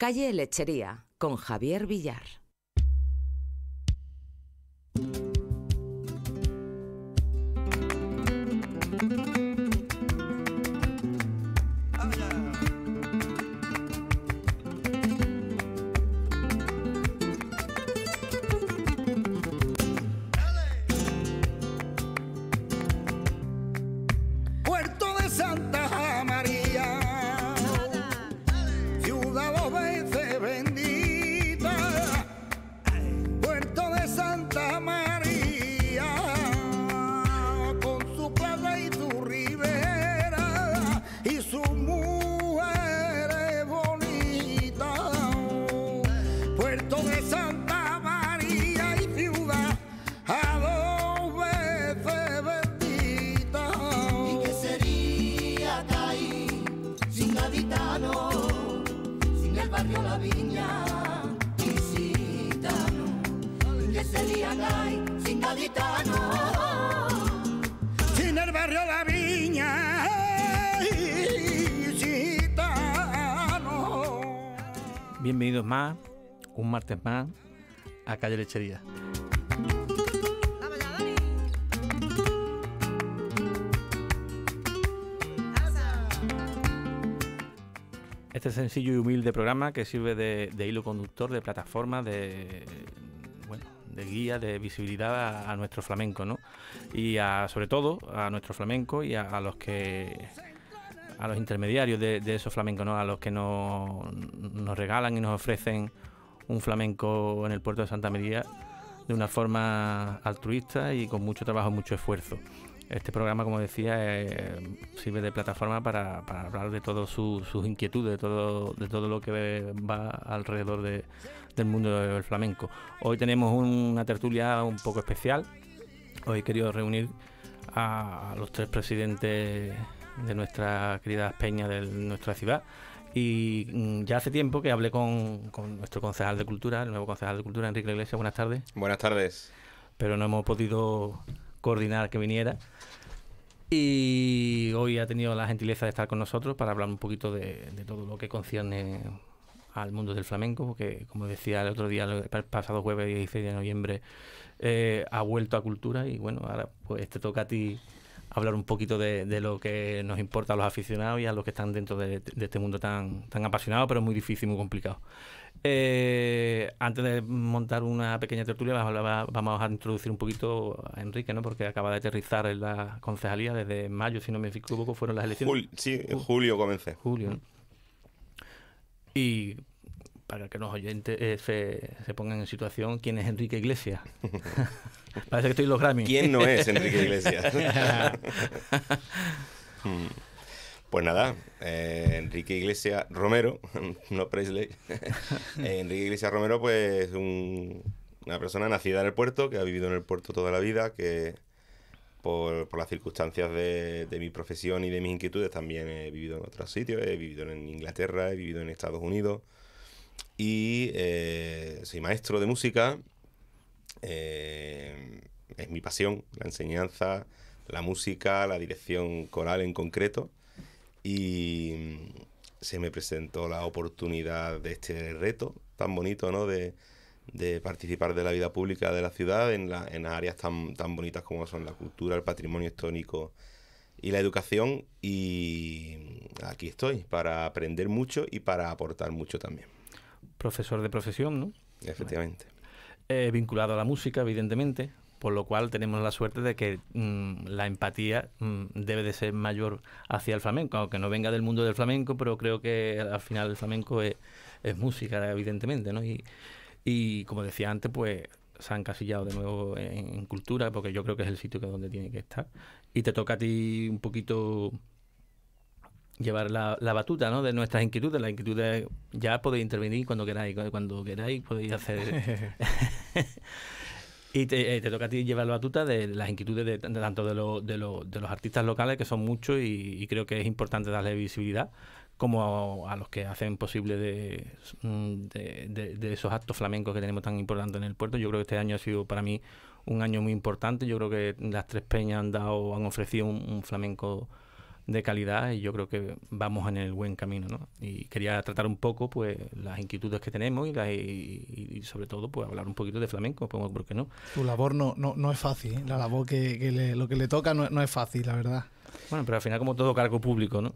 Calle Lechería, con Javier Villar. martes más a Calle Lechería. Este sencillo y humilde programa que sirve de, hilo conductor, de plataforma, de, guía, de visibilidad a, nuestro flamenco, ¿no? Y a, sobre todo a nuestro flamenco y a, los que a los intermediarios de, esos flamencos, ¿no? a los que nos regalan y nos ofrecen un flamenco en el puerto de Santa María de una forma altruista y con mucho trabajo, mucho esfuerzo. Este programa, como decía, eh, sirve de plataforma para, hablar de todas sus inquietudes, de todo, lo que va alrededor del mundo del flamenco. Hoy tenemos una tertulia un poco especial. Hoy he querido reunir a los tres presidentes de nuestra querida peña de nuestra ciudad y mm, ya hace tiempo que hablé con, nuestro concejal de Cultura, el nuevo concejal de Cultura, Enrique Iglesias. Buenas tardes. Buenas tardes. Pero no hemos podido coordinar que viniera. Y hoy ha tenido la gentileza de estar con nosotros para hablar un poquito de, todo lo que concierne al mundo del flamenco, porque como decía el otro día, el pasado jueves 16 de noviembre, eh, ha vuelto a cultura y bueno, ahora pues te toca a ti hablar un poquito de, lo que nos importa a los aficionados y a los que están dentro de, este mundo tan, tan apasionado, pero muy difícil, muy complicado. Eh, antes de montar una pequeña tertulia, vamos a introducir un poquito a Enrique, ¿no? porque acaba de aterrizar en la concejalía desde mayo, si no me equivoco, fueron las elecciones. sí, en julio comencé. Julio. Y para que los oyentes eh, se, pongan en situación, ¿quién es Enrique Iglesias? Parece que estoy en los ¿Quién no es Enrique Iglesias? Hmm. pues nada, eh, Enrique Iglesias Romero, no Presley. Eh, Enrique Iglesias Romero, pues un, una persona nacida en el puerto, que ha vivido en el puerto toda la vida, que por, las circunstancias de, de, mi profesión y de mis inquietudes también he vivido en otros sitios, he vivido en Inglaterra, he vivido en Estados Unidos. Y eh, soy maestro de música. Eh, es mi pasión, la enseñanza, la música, la dirección coral en concreto. Y mm, se me presentó la oportunidad de este reto tan bonito, De, participar de la vida pública de la ciudad en, la, áreas tan, tan bonitas como son la cultura, el patrimonio histórico y la educación. Y mm, aquí estoy para aprender mucho y para aportar mucho también profesor de profesión, ¿no? Efectivamente. Eh, vinculado a la música, evidentemente, por lo cual tenemos la suerte de que mm, la empatía mm, debe de ser mayor hacia el flamenco, aunque no venga del mundo del flamenco, pero creo que al final el flamenco es, música, evidentemente, ¿no? Y, como decía antes, pues se han encasillado de nuevo en, cultura, porque yo creo que es el sitio que donde tiene que estar. Y te toca a ti un poquito llevar la, batuta ¿no? de nuestras inquietudes. Las inquietudes ya podéis intervenir cuando queráis, cuando queráis podéis hacer... y eh, te, toca a ti llevar la batuta de las inquietudes de, tanto de, de, los artistas locales, que son muchos y, creo que es importante darle visibilidad, como a, los que hacen posible mm, de, esos actos flamencos que tenemos tan importantes en el puerto. Yo creo que este año ha sido para mí un año muy importante. Yo creo que las tres peñas han dado, han ofrecido un flamenco de calidad y yo creo que vamos en el buen camino. ¿no? Y quería tratar un poco pues las inquietudes que tenemos y, y, sobre todo pues hablar un poquito de flamenco, pues, ¿por no? Tu labor no, no, es fácil, ¿eh? la labor que, que lo que le toca no, es fácil, la verdad. Bueno, pero al final como todo cargo público, ¿no?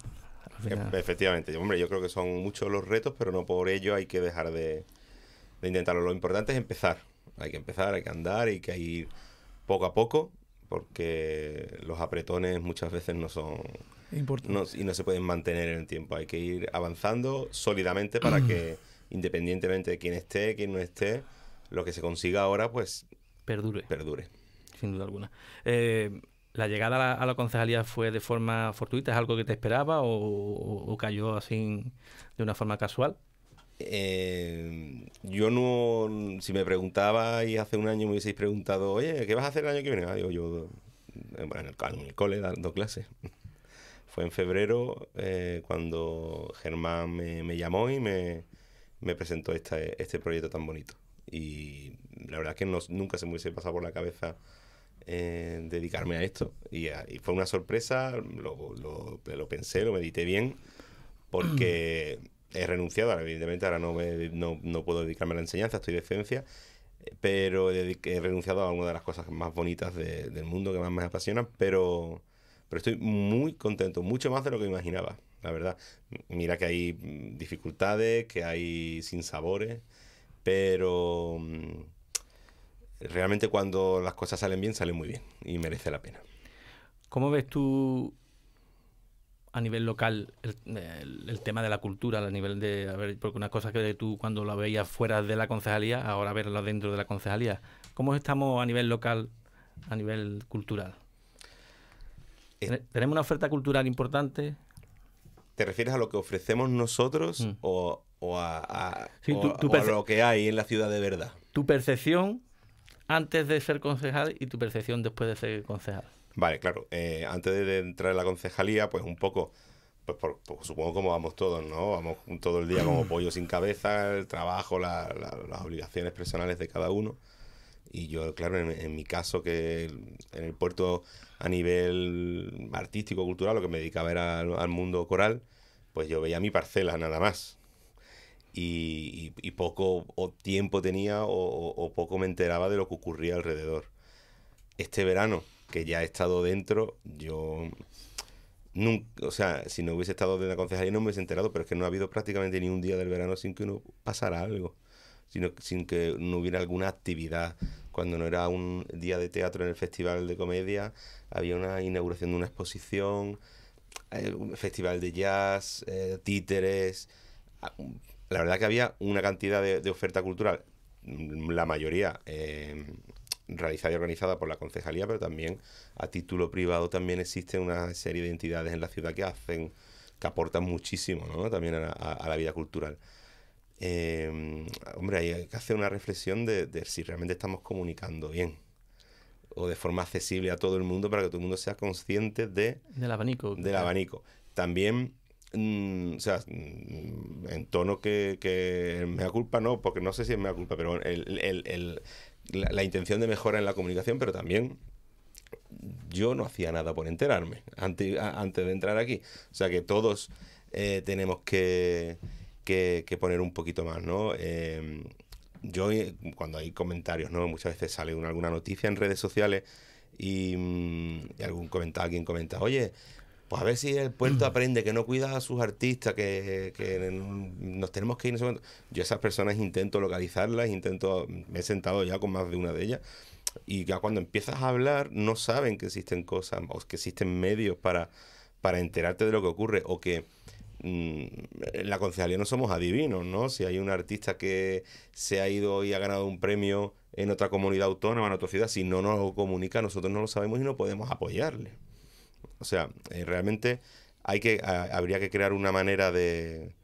Efectivamente, hombre, yo creo que son muchos los retos, pero no por ello hay que dejar de, intentarlo. Lo importante es empezar. Hay que empezar, hay que andar, y que ir poco a poco, porque los apretones muchas veces no son y no se pueden mantener en el tiempo. Hay que ir avanzando sólidamente para que, independientemente de quién esté, quién no esté, lo que se consiga ahora, pues. Perdure. Perdure. Sin duda alguna. Eh, ¿La llegada a la, concejalía fue de forma fortuita? ¿Es algo que te esperaba o, cayó así de una forma casual? Eh, yo no. Si me preguntabais hace un año, me hubieseis preguntado, oye, ¿qué vas a hacer el año que viene? Ah, digo, yo. en el, en el cole dando clases. Fue en febrero eh, cuando Germán me, llamó y me, presentó este proyecto tan bonito. Y la verdad es que nunca se me hubiese pasado por la cabeza eh, dedicarme a esto. Y, ah, fue una sorpresa, lo, pensé, lo medité bien, porque he renunciado, evidentemente ahora no, no, puedo dedicarme a la enseñanza, estoy de ciencia, pero he, renunciado a una de las cosas más bonitas del mundo, que más me apasionan, pero pero estoy muy contento, mucho más de lo que imaginaba, la verdad. Mira que hay mm, dificultades, que hay sinsabores, pero mm, realmente cuando las cosas salen bien, salen muy bien y merece la pena. ¿Cómo ves tú a nivel local el, tema de la cultura, a nivel de, porque una cosa que tú cuando la veías fuera de la concejalía, ahora verla dentro de la concejalía, ¿cómo estamos a nivel local, a nivel cultural? ¿Tenemos una oferta cultural importante? ¿Te refieres a lo que ofrecemos nosotros mm. o, a, lo que hay en la ciudad de verdad? Tu percepción antes de ser concejal y tu percepción después de ser concejal. Vale, claro. Eh, antes de entrar en la concejalía, pues un poco, pues, pues supongo como vamos todos, ¿no? Vamos todo el día como pollo sin cabeza, el trabajo, las obligaciones personales de cada uno. Y yo, claro, en, mi caso, que en el puerto a nivel artístico, cultural, lo que me dedicaba era al, mundo coral, pues yo veía mi parcela nada más. Y, poco tiempo tenía o, poco me enteraba de lo que ocurría alrededor. Este verano, que ya he estado dentro, yo nunca, o sea, si no hubiese estado de la concejalía no me hubiese enterado, pero es que no ha habido prácticamente ni un día del verano sin que uno pasara algo sino sin que no hubiera alguna actividad. Cuando no era un día de teatro en el Festival de Comedia, había una inauguración de una exposición, eh, un festival de jazz, eh, títeres. Ah, mm, la verdad que había una cantidad de, oferta cultural, mm, la mayoría em, realizada y organizada por la concejalía, pero también a título privado también existen una serie de entidades en la ciudad que hacen, que aportan muchísimo ¿no? también a la vida cultural. Em, hombre, hay que hacer una reflexión de, si realmente estamos comunicando bien o de forma accesible a todo el mundo para que todo el mundo sea consciente de, del abanico. Del abanico. También, mm, o sea, mm, en tono que, que me da culpa, no, porque no sé si es mea culpa, pero la, intención de mejora en la comunicación, pero también yo no hacía nada por enterarme antes, de entrar aquí. O sea que todos eh, tenemos que, que, poner un poquito más, ¿no? Em, yo, eh, cuando hay comentarios, ¿no? Muchas veces sale alguna noticia en redes sociales y, mm, algún comentario, alguien comenta, oye, pues a ver si el puerto aprende que no cuida a sus artistas, que, que nos tenemos que ir. ese momento. Yo esas personas intento localizarlas, intento, me he sentado ya con más de una de ellas y ya cuando empiezas a hablar no saben que existen cosas o que existen medios para, para enterarte de lo que ocurre o que Mm, en la concejalía no somos adivinos, ¿no? Si hay un artista que se ha ido y ha ganado un premio en otra comunidad autónoma, en otra ciudad, si no nos lo comunica, nosotros no lo sabemos y no podemos apoyarle. O sea, eh, realmente hay que, habría que crear una manera de,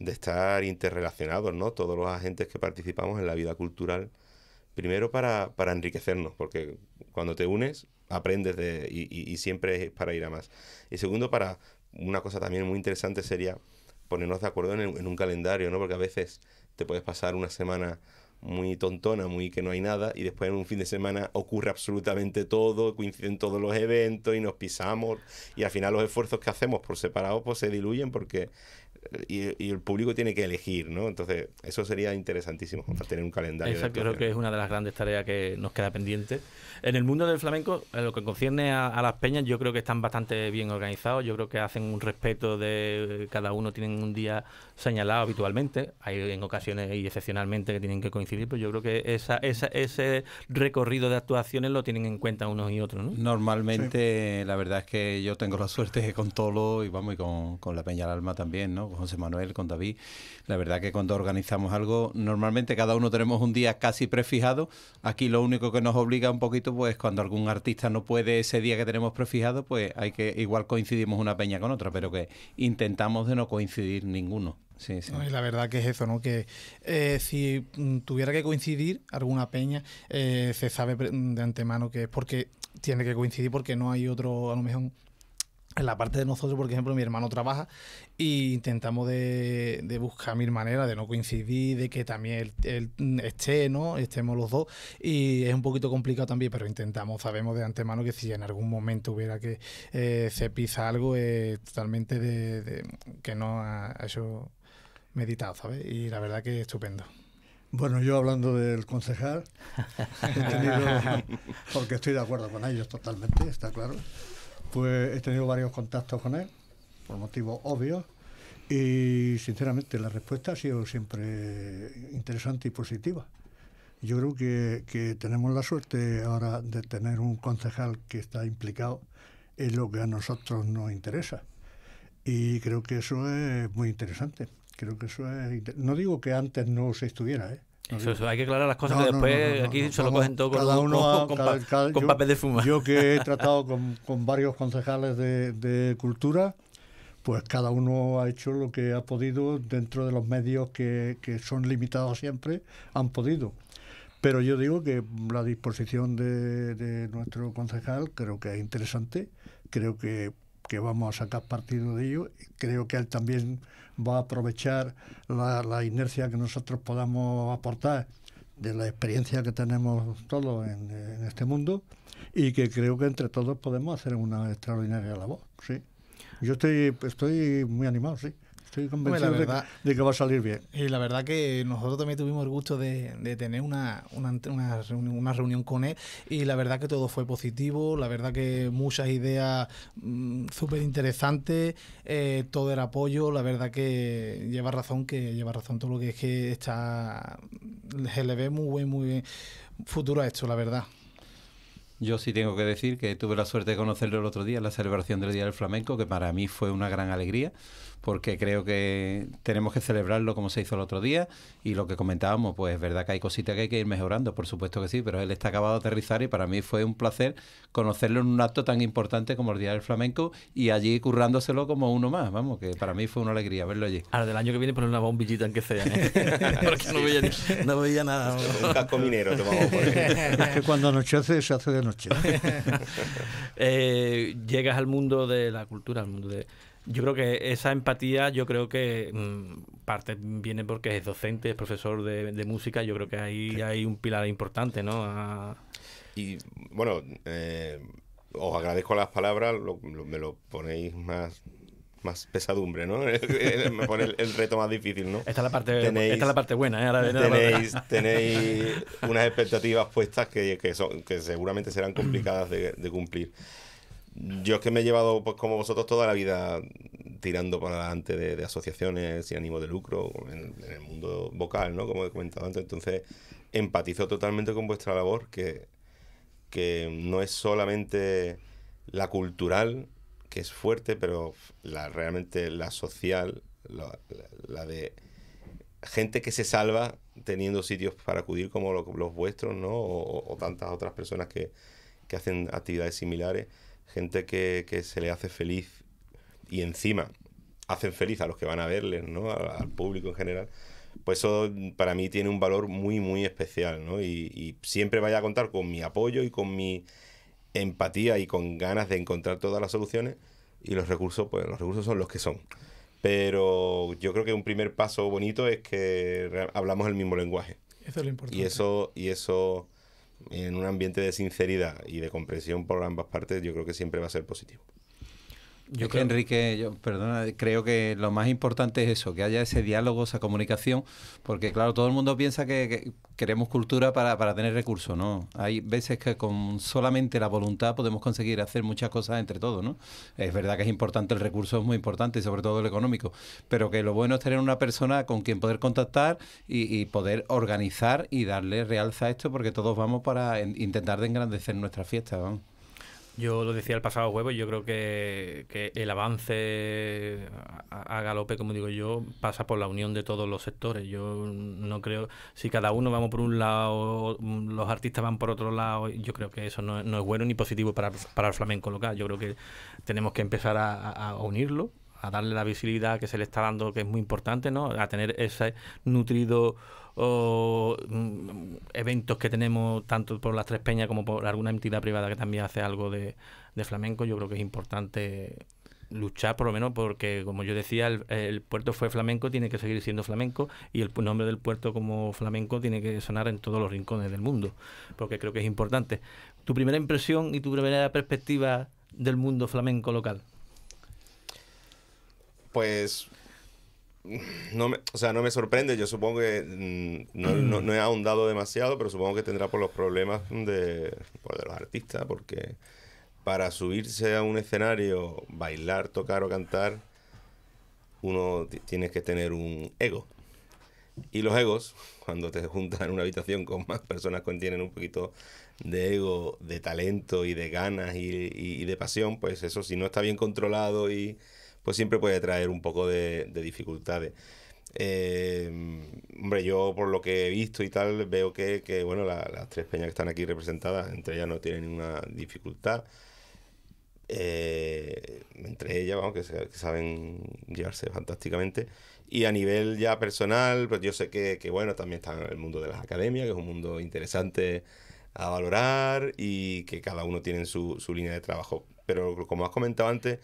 estar interrelacionados, ¿no? Todos los agentes que participamos en la vida cultural, primero para, enriquecernos, porque cuando te unes aprendes y siempre es para ir a más. Y segundo, para, una cosa también muy interesante sería ponernos de acuerdo en, un calendario, ¿no? Porque a veces te puedes pasar una semana muy tontona, muy que no hay nada, y después en un fin de semana ocurre absolutamente todo, coinciden todos los eventos y nos pisamos, y al final los esfuerzos que hacemos por separado pues se diluyen porque y, el público tiene que elegir, ¿no? Entonces, eso sería interesantísimo, tener un calendario. Exacto, creo que es una de las grandes tareas que nos queda pendiente. En el mundo del flamenco, en lo que concierne a, las peñas, yo creo que están bastante bien organizados, yo creo que hacen un respeto de cada uno, tienen un día señalado habitualmente, hay en ocasiones y excepcionalmente que tienen que coincidir, pero yo creo que esa, ese recorrido de actuaciones lo tienen en cuenta unos y otros, ¿no? Normalmente, la verdad es que yo tengo la suerte que con Tolo y vamos y con, con la Peña al Alma también, ¿no? con José Manuel, con David. La verdad que cuando organizamos algo, normalmente cada uno tenemos un día casi prefijado. Aquí lo único que nos obliga un poquito, pues cuando algún artista no puede ese día que tenemos prefijado, pues hay que igual coincidimos una peña con otra, pero que intentamos de no coincidir ninguno. la verdad que es eso, ¿no? Que eh, si mm, tuviera que coincidir alguna peña, eh, se sabe de antemano que es porque tiene que coincidir porque no hay otro, a lo mejor en la parte de nosotros, por ejemplo, mi hermano trabaja e intentamos de, buscar mi manera de no coincidir, de que también él, esté, ¿no? Estemos los dos. Y es un poquito complicado también, pero intentamos, sabemos de antemano que si en algún momento hubiera que eh, se algo, eh, totalmente de, que no ha, hecho meditado, ¿sabes? Y la verdad que es estupendo. Bueno, yo hablando del concejal, porque estoy de acuerdo con ellos totalmente, está claro pues he tenido varios contactos con él, por motivos obvios, y sinceramente la respuesta ha sido siempre interesante y positiva. Yo creo que, tenemos la suerte ahora de tener un concejal que está implicado en lo que a nosotros nos interesa. Y creo que eso es muy interesante. Creo que eso No digo que antes no se estuviera, ¿eh? hay que aclarar las cosas que después aquí se lo cogen todo con, con, papel de fuma. Yo que he tratado con, varios concejales de, cultura, pues cada uno ha hecho lo que ha podido dentro de los medios que, son limitados siempre, han podido. Pero yo digo que la disposición de, de nuestro concejal creo que es interesante, creo que que vamos a sacar partido de ello. Creo que él también va a aprovechar la, inercia que nosotros podamos aportar de la experiencia que tenemos todos en, en, este mundo y que creo que entre todos podemos hacer una extraordinaria labor, sí. Yo estoy, estoy muy animado, sí. Estoy convencido de, que va a salir bien. Y la verdad que nosotros también tuvimos el gusto de, tener una, una, reunión, con él y la verdad que todo fue positivo, la verdad que muchas ideas mm, súper interesantes, eh, todo el apoyo, la verdad que lleva razón, que lleva razón todo lo que es que está, se le ve muy muy futuro a esto, la verdad. Yo sí tengo que decir que tuve la suerte de conocerlo el otro día en la celebración del Día del Flamenco, que para mí fue una gran alegría porque creo que tenemos que celebrarlo como se hizo el otro día y lo que comentábamos, pues es verdad que hay cositas que hay que ir mejorando, por supuesto que sí, pero él está acabado de aterrizar y para mí fue un placer conocerlo en un acto tan importante como el Día del Flamenco y allí currándoselo como uno más, vamos, que para mí fue una alegría verlo allí. Ahora del año que viene por una bombillita en que sea, ¿eh? porque no veía, no nada. Un casco minero tomamos por Es que cuando anochece se hace de noche. Eh, llegas al mundo de la cultura, al mundo de yo creo que esa empatía, yo creo que mm, parte viene porque es docente, es profesor de, música, yo creo que ahí hay un pilar importante, ¿no? Y bueno, eh, os agradezco las palabras, me lo ponéis más más pesadumbre, ¿no? Me pone el, reto más difícil, ¿no? Esta es la parte, la parte buena, ¿eh? tenéis, unas expectativas puestas que, que, son, que seguramente serán complicadas de, de cumplir yo es que me he llevado, pues, como vosotros, toda la vida tirando para adelante de, asociaciones y ánimo de lucro en, el mundo vocal, ¿no? Como he comentado antes. Entonces, empatizo totalmente con vuestra labor, que, no es solamente la cultural, que es fuerte, pero realmente la social, la, de gente que se salva teniendo sitios para acudir como los vuestros, O, tantas otras personas que, que hacen actividades similares gente que, se le hace feliz y encima hacen feliz a los que van a verles, ¿no? Al, público en general. Pues eso para mí tiene un valor muy, muy especial, ¿no? Y, siempre vaya a contar con mi apoyo y con mi empatía y con ganas de encontrar todas las soluciones. Y los recursos, pues los recursos son los que son. Pero yo creo que un primer paso bonito es que hablamos el mismo lenguaje. Eso es lo importante. Y eso, y eso en un ambiente de sinceridad y de comprensión por ambas partes, yo creo que siempre va a ser positivo. Yo creo... que Enrique, yo, perdona, creo que lo más importante es eso, que haya ese diálogo, esa comunicación, porque claro, todo el mundo piensa que, queremos cultura para, para, tener recursos, ¿no? Hay veces que con solamente la voluntad podemos conseguir hacer muchas cosas entre todos, ¿no? Es verdad que es importante, el recurso es muy importante, sobre todo el económico, pero que lo bueno es tener una persona con quien poder contactar y, poder organizar y darle realza a esto, porque todos vamos para intentar de engrandecer nuestra fiesta, vamos. Yo lo decía el pasado huevo, yo creo que, que el avance a, galope, como digo yo, pasa por la unión de todos los sectores. Yo no creo, si cada uno vamos por un lado, los artistas van por otro lado, yo creo que eso no, es bueno ni positivo para, el flamenco local. Yo creo que tenemos que empezar a, a unirlo, a darle la visibilidad que se le está dando, que es muy importante, ¿no? A tener ese nutrido o, oh, eventos que tenemos tanto por las Tres Peñas como por alguna entidad privada que también hace algo de, flamenco, yo creo que es importante luchar por lo menos porque como yo decía el, puerto fue flamenco tiene que seguir siendo flamenco y el nombre del puerto como flamenco tiene que sonar en todos los rincones del mundo porque creo que es importante tu primera impresión y tu primera perspectiva del mundo flamenco local pues no me, o sea, no me sorprende. Yo supongo que mm, no, he ahondado demasiado, pero supongo que tendrá por los problemas de, por pues, de los artistas, porque para subirse a un escenario, bailar, tocar o cantar, uno tiene que tener un ego. Y los egos, cuando te juntas en una habitación con más personas que un poquito de ego, de talento y de ganas y, y de pasión, pues eso, si no está bien controlado y pues siempre puede traer un poco de, dificultades. Eh, hombre, yo por lo que he visto y tal, veo que, que bueno, las tres peñas que están aquí representadas, entre ellas no tienen ninguna dificultad. Eh, entre ellas, vamos, que, saben llevarse fantásticamente. Y a nivel ya personal, pues yo sé que, que, bueno, también está el mundo de las academias, que es un mundo interesante a valorar y que cada uno tiene su, su línea de trabajo. Pero como has comentado antes,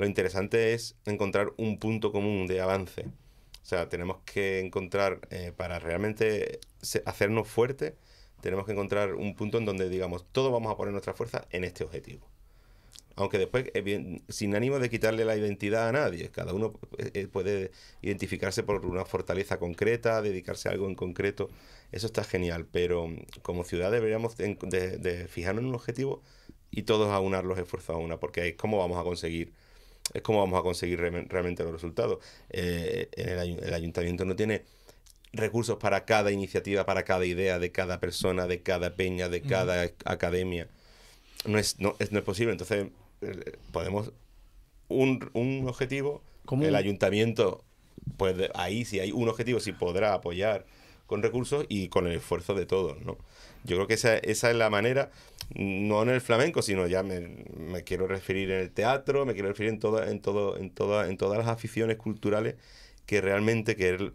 lo interesante es encontrar un punto común de avance. O sea, tenemos que encontrar, eh, para realmente hacernos fuertes, tenemos que encontrar un punto en donde digamos, todos vamos a poner nuestra fuerza en este objetivo. Aunque después, eh, sin ánimo de quitarle la identidad a nadie, cada uno eh, puede identificarse por una fortaleza concreta, dedicarse a algo en concreto, eso está genial, pero mm, como ciudad deberíamos de, fijarnos en un objetivo y todos aunar los esfuerzos a una, porque es como vamos a conseguir es como vamos a conseguir realmente los resultados. Eh, el, ayuntamiento no tiene recursos para cada iniciativa, para cada idea, de cada persona, de cada peña, de cada academia. No es, no, es, posible. Entonces, eh, podemos un, un objetivo, ¿Cómo? el ayuntamiento, pues ahí si hay un objetivo, si podrá apoyar con recursos y con el esfuerzo de todos, ¿no? Yo creo que esa, esa es la manera, no en el flamenco, sino ya me, quiero referir en el teatro, me quiero referir en, en, todo, en, todas las aficiones culturales que realmente, que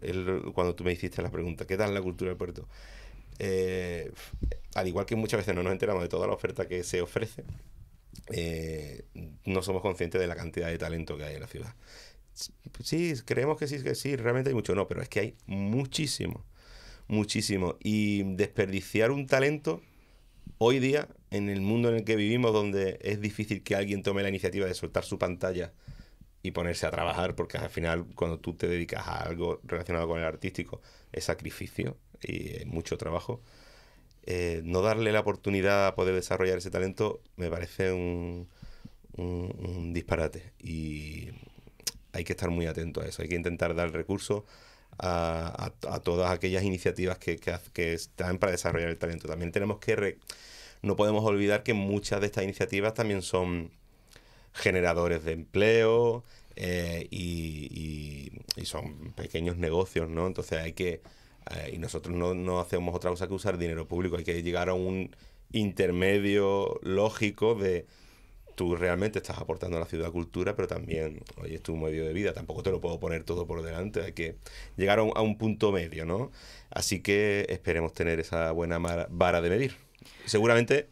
cuando tú me hiciste la pregunta, ¿qué tal la cultura del puerto? Eh, al igual que muchas veces no nos enteramos de toda la oferta que se ofrece, eh, no somos conscientes de la cantidad de talento que hay en la ciudad. Sí, creemos que sí, que sí, realmente hay mucho, no, pero es que hay muchísimo muchísimo. Y desperdiciar un talento hoy día, en el mundo en el que vivimos, donde es difícil que alguien tome la iniciativa de soltar su pantalla y ponerse a trabajar, porque al final cuando tú te dedicas a algo relacionado con el artístico, es sacrificio y mucho trabajo. Eh, no darle la oportunidad a poder desarrollar ese talento me parece un, disparate y hay que estar muy atento a eso, hay que intentar dar recursos a, a, todas aquellas iniciativas que, que, están para desarrollar el talento. También tenemos que... no podemos olvidar que muchas de estas iniciativas también son generadores de empleo eh, y, son pequeños negocios, ¿no? Entonces hay que... Eh, y nosotros no hacemos otra cosa que usar dinero público, hay que llegar a un intermedio lógico de tú realmente estás aportando a la ciudad cultura, pero también, oye, es tu medio de vida, tampoco te lo puedo poner todo por delante, hay que llegar a un, punto medio, ¿no? Así que esperemos tener esa buena vara de medir. Seguramente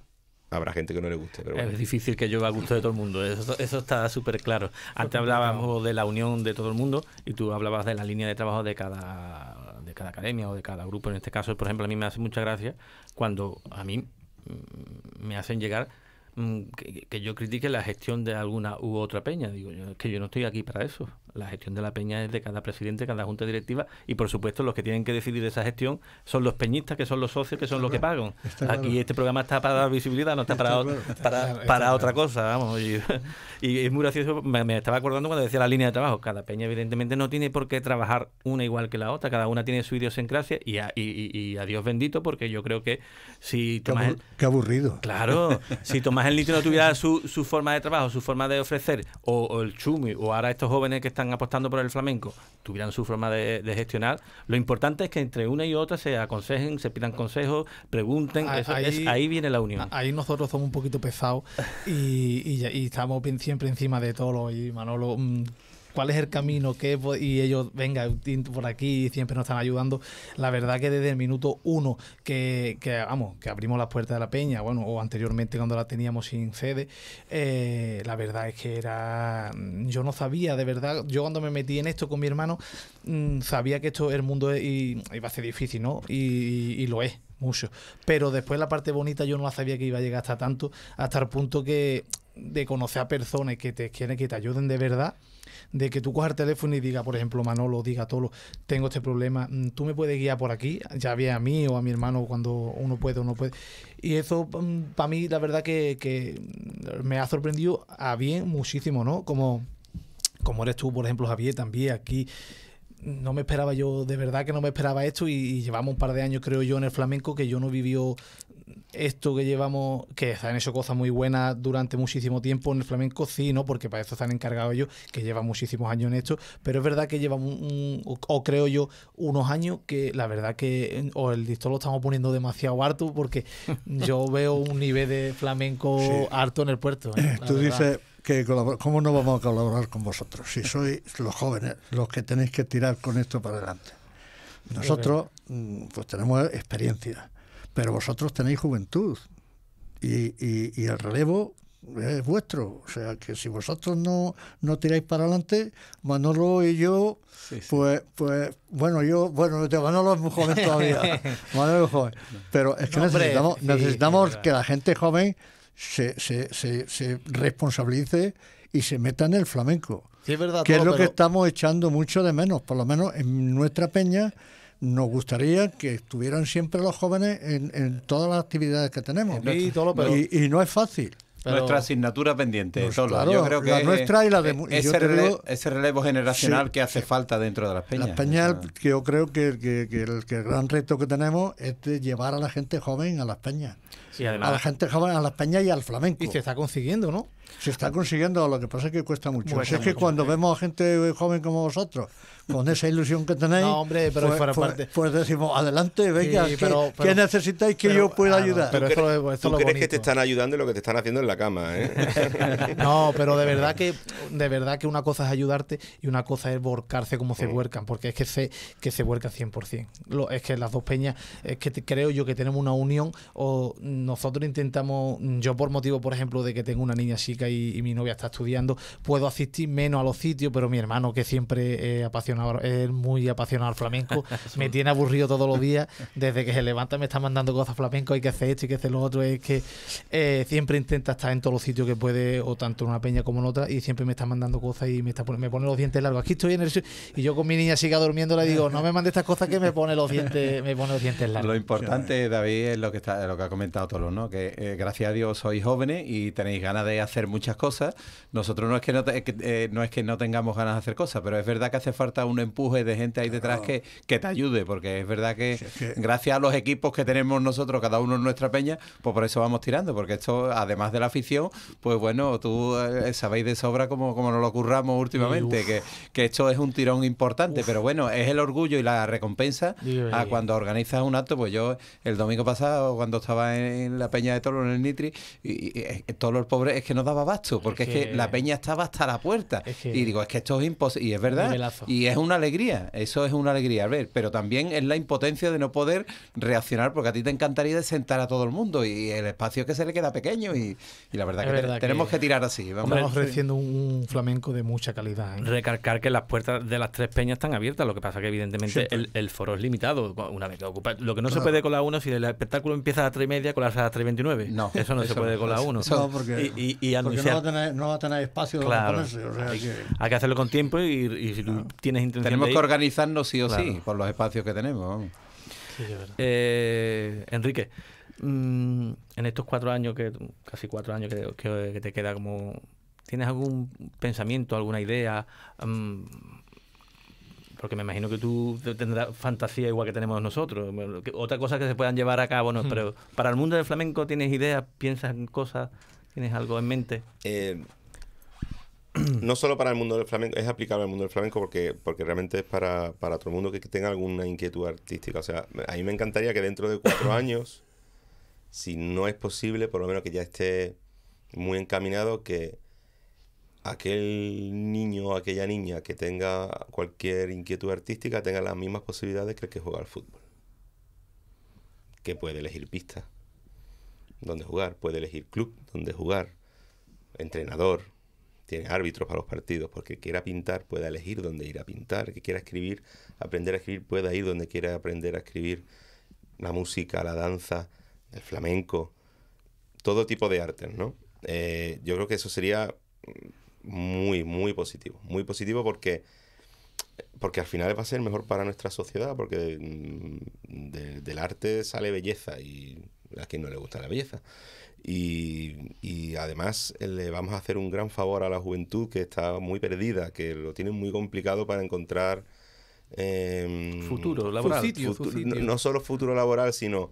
habrá gente que no le guste. Pero Es difícil que yo a gusto de todo el mundo, ¿eh? eso, está súper claro. Antes hablábamos de la unión de todo el mundo y tú hablabas de la línea de trabajo de cada, de cada academia o de cada grupo. En este caso, por ejemplo, a mí me hace mucha gracia cuando a mí mm, me hacen llegar Mm, que, yo critique la gestión de alguna u otra peña. Digo, yo, que yo no estoy aquí para eso. La gestión de la peña es de cada presidente, cada junta directiva y, por supuesto, los que tienen que decidir esa gestión son los peñistas, que son los socios, que son los que pagan. aquí este programa está para dar visibilidad, no está, para, para, otra cosa. Vamos, y, es muy gracioso. Me, estaba acordando cuando decía la línea de trabajo. Cada peña, evidentemente, no tiene por qué trabajar una igual que la otra. Cada una tiene su idiosincrasia y a, y, Dios bendito, porque yo creo que si tomas. Qué aburrido. claro, si tomas además el no tuviera su, su forma de trabajo, su forma de ofrecer, o, el Chumi, o ahora estos jóvenes que están apostando por el flamenco, tuvieran su forma de, gestionar, lo importante es que entre una y otra se aconsejen, se pidan consejos, pregunten, ahí, viene la unión. Ahí nosotros somos un poquito pesados y, y estamos siempre encima de todo y Manolo mm, cuál es el camino, qué, y ellos, venga, por aquí, siempre nos están ayudando. La verdad que desde el minuto uno que, vamos, que abrimos las puertas de la peña, bueno, o anteriormente cuando la teníamos sin sede, eh, la verdad es que era, mm, yo no sabía, de verdad, yo cuando me metí en esto con mi hermano, mm, sabía que esto, el mundo y iba a ser difícil, ¿no? y, lo es mucho. Pero después la parte bonita yo no la sabía que iba a llegar hasta tanto, hasta el punto que de conocer a personas que te quieren, que te ayuden de verdad de que tú cojas el teléfono y diga, por ejemplo, Manolo, diga Tolo, tengo este problema, mm, tú me puedes guiar por aquí, ya bien a mí o a mi hermano cuando uno puede o no puede. Y eso, mm, para mí, la verdad que, mm, me ha sorprendido a bien muchísimo, ¿no? Como, como eres tú, por ejemplo, Javier, también aquí no me esperaba yo, de verdad que no me esperaba esto y, y, llevamos un par de años, creo yo, en el flamenco que yo no vivió esto que llevamos, que han hecho cosas muy buenas durante muchísimo tiempo en el flamenco, sí, ¿no? Porque para eso están encargados ellos, que llevan muchísimos años en esto, pero es verdad que llevan, un, o creo yo, unos años que la verdad que, o el distor lo estamos poniendo demasiado harto, porque yo veo un nivel de flamenco harto en el puerto. ¿eh? Eh, tú dices que cómo no vamos a colaborar con vosotros, si sois los jóvenes los que tenéis que tirar con esto para adelante. Nosotros mm, pues tenemos experiencia pero vosotros tenéis juventud y, el relevo es vuestro. O sea, que si vosotros no, no tiráis para adelante, Manolo y yo, Pues, pues, bueno, yo, bueno, Manolo es muy joven todavía. Manolo joven. Pero es que necesitamos, necesitamos que la gente joven se, se, responsabilice y se meta en el flamenco. Sí, es verdad, que es lo que estamos echando mucho de menos, por lo menos en nuestra peña nos gustaría que estuvieran siempre los jóvenes en, todas las actividades que tenemos. y, no es fácil. nuestra asignatura pendiente, pues nuestra y la de e- ese, relevo, generacional que hace falta dentro de las peñas. Las peñas, que yo creo que, el, gran reto que tenemos es llevar a la gente joven a las peñas. a la gente joven a la peñas y al flamenco. Y se está consiguiendo, ¿no? Se está consiguiendo, lo que pasa es que cuesta mucho. es que cuando eh. vemos a gente joven como vosotros, con esa ilusión que tenéis, hombre, pero pues, pues, pues decimos, adelante, venga, ¿qué, necesitáis que yo pueda ah, ayudar? pero tú lo crees que te están ayudando y lo que te están haciendo en la cama, eh? no, pero de verdad que de verdad que una cosa es ayudarte y una cosa es borcarse como se vuelcan, porque es que se, que se vuelca 100%. Lo, es que las dos peñas, es que creo yo que tenemos una unión o nosotros intentamos, yo por motivo, por ejemplo, de que tengo una niña así y, mi novia está estudiando, puedo asistir menos a los sitios, pero mi hermano, que siempre es, apasionado, es muy apasionado al flamenco, me tiene aburrido todos los días, desde que se levanta me está mandando cosas flamenco, hay que hacer esto, hay que hacer lo otro, es que eh, siempre intenta estar en todos los sitios que puede, o tanto en una peña como en otra, y siempre me está mandando cosas y me, está, me pone los dientes largos. Aquí estoy en el... Y yo con mi niña siga durmiendo le digo, no me mande estas cosas que me pone los dientes, me pone los dientes largos. Lo importante, David, es lo que, está, lo que ha comentado todos, ¿no? que eh, gracias a Dios sois jóvenes y tenéis ganas de hacer muchas cosas. Nosotros no es que eh, no, es que no tengamos ganas de hacer cosas, pero es verdad que hace falta un empuje de gente ahí detrás que, te ayude, porque es verdad que, gracias a los equipos que tenemos nosotros, cada uno en nuestra peña, pues por eso vamos tirando, porque esto, además de la afición, pues bueno, tú eh, sabéis de sobra como, nos lo curramos últimamente, que, esto es un tirón importante, pero bueno, es el orgullo y la recompensa a cuando organizas un acto, pues yo el domingo pasado, cuando estaba en, la peña de Toro, en el Nitri, y, eh, todos los pobres es que nos da daba porque es, que, la peña estaba hasta la puerta. Y digo, es que esto es imposible. Y es verdad. Y es una alegría, eso es una alegría. A ver, pero también es la impotencia de no poder reaccionar, porque a ti te encantaría de sentar a todo el mundo y el espacio que se le queda pequeño. Y, la verdad, que, tenemos que tirar así. Vamos Estamos ofreciendo un flamenco de mucha calidad. ¿eh? Recalcar que las puertas de las tres peñas están abiertas, lo que pasa que evidentemente el, foro es limitado. Una vez ocupa, lo que no se puede con la uno, si el espectáculo empieza a las 3 y media, con las 3 y 29. No, eso no se puede la uno. y, y a porque no, va a tener, no, va a tener, espacio de ponerse. O hay, que... hacerlo con tiempo y, si tienes intención. Tenemos que organizarnos sí o sí por los espacios que tenemos. Eh, Enrique, mm, en estos cuatro años, que casi cuatro años que, te queda como. ¿Tienes algún pensamiento, alguna idea? Mm, porque me imagino que tú tendrás fantasía igual que tenemos nosotros. Otra cosa que se puedan llevar a cabo, no, hmm. pero para el mundo del flamenco tienes ideas, piensas en cosas ¿Tienes algo en mente? Eh, no solo para el mundo del flamenco, es aplicable al mundo del flamenco porque, porque realmente es para, para todo el mundo que tenga alguna inquietud artística. O sea, a mí me encantaría que dentro de cuatro años, si no es posible, por lo menos que ya esté muy encaminado, que aquel niño o aquella niña que tenga cualquier inquietud artística tenga las mismas posibilidades que el que juega al fútbol. Que puede elegir pistas, ...dónde jugar, puede elegir club donde jugar, entrenador, tiene árbitros para los partidos, porque quiera pintar, ...puede elegir dónde ir a pintar, que quiera escribir, aprender a escribir, ...puede ir donde quiera aprender a escribir, la música, la danza, el flamenco, todo tipo de artes, ¿no? Eh, yo creo que eso sería muy, muy positivo, muy positivo porque porque al final va a ser mejor para nuestra sociedad, porque mm, del arte sale belleza y a quien no le gusta la belleza. Y, además eh, le vamos a hacer un gran favor a la juventud que está muy perdida, que lo tiene muy complicado para encontrar... Em, futuro laboral. no, solo futuro laboral, sino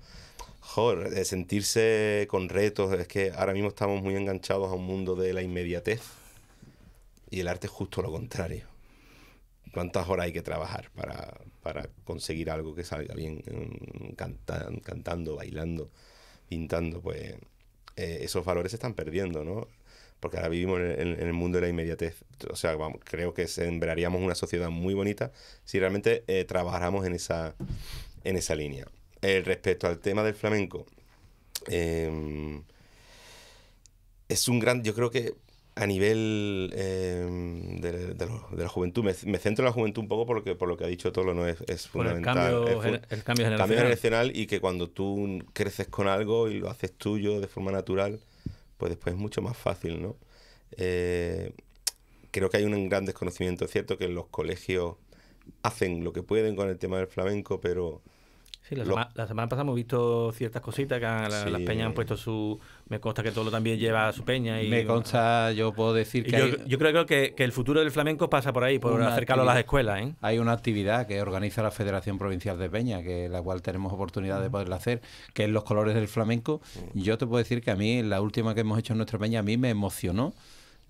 joder, eh, sentirse con retos. Es que ahora mismo estamos muy enganchados a un mundo de la inmediatez y el arte es justo lo contrario. ¿Cuántas horas hay que trabajar para, conseguir algo que salga bien em, cantando, bailando? pintando, pues eh, esos valores se están perdiendo, ¿no? Porque ahora vivimos en, el mundo de la inmediatez. O sea, creo que sembraríamos una sociedad muy bonita si realmente trabajamos eh, trabajáramos en esa, en esa línea. Eh, respecto al tema del flamenco, em, es un gran. Yo creo que a nivel em, de, de, la juventud, me, centro en la juventud un poco porque por lo que ha dicho Tolo, ¿no? Es, es fundamental. el, cambio, es, el, cambio, generacional. y que cuando tú creces con algo y lo haces tuyo de forma natural, pues después es mucho más fácil, ¿no? Eh, creo que hay un gran desconocimiento. Es cierto que los colegios hacen lo que pueden con el tema del flamenco, pero la, semana, pasada hemos visto ciertas cositas que las peñas han puesto su... Me consta que lo también lleva su peña. Y, me consta, yo puedo decir que... Yo, creo que, el futuro del flamenco pasa por ahí, por acercarlo a las escuelas. ¿eh? Hay una actividad que organiza la Federación Provincial de Peña, que la cual tenemos oportunidad de poderla hacer, que es los colores del flamenco. Yo te puedo decir que a mí, la última que hemos hecho en nuestra peña, a mí me emocionó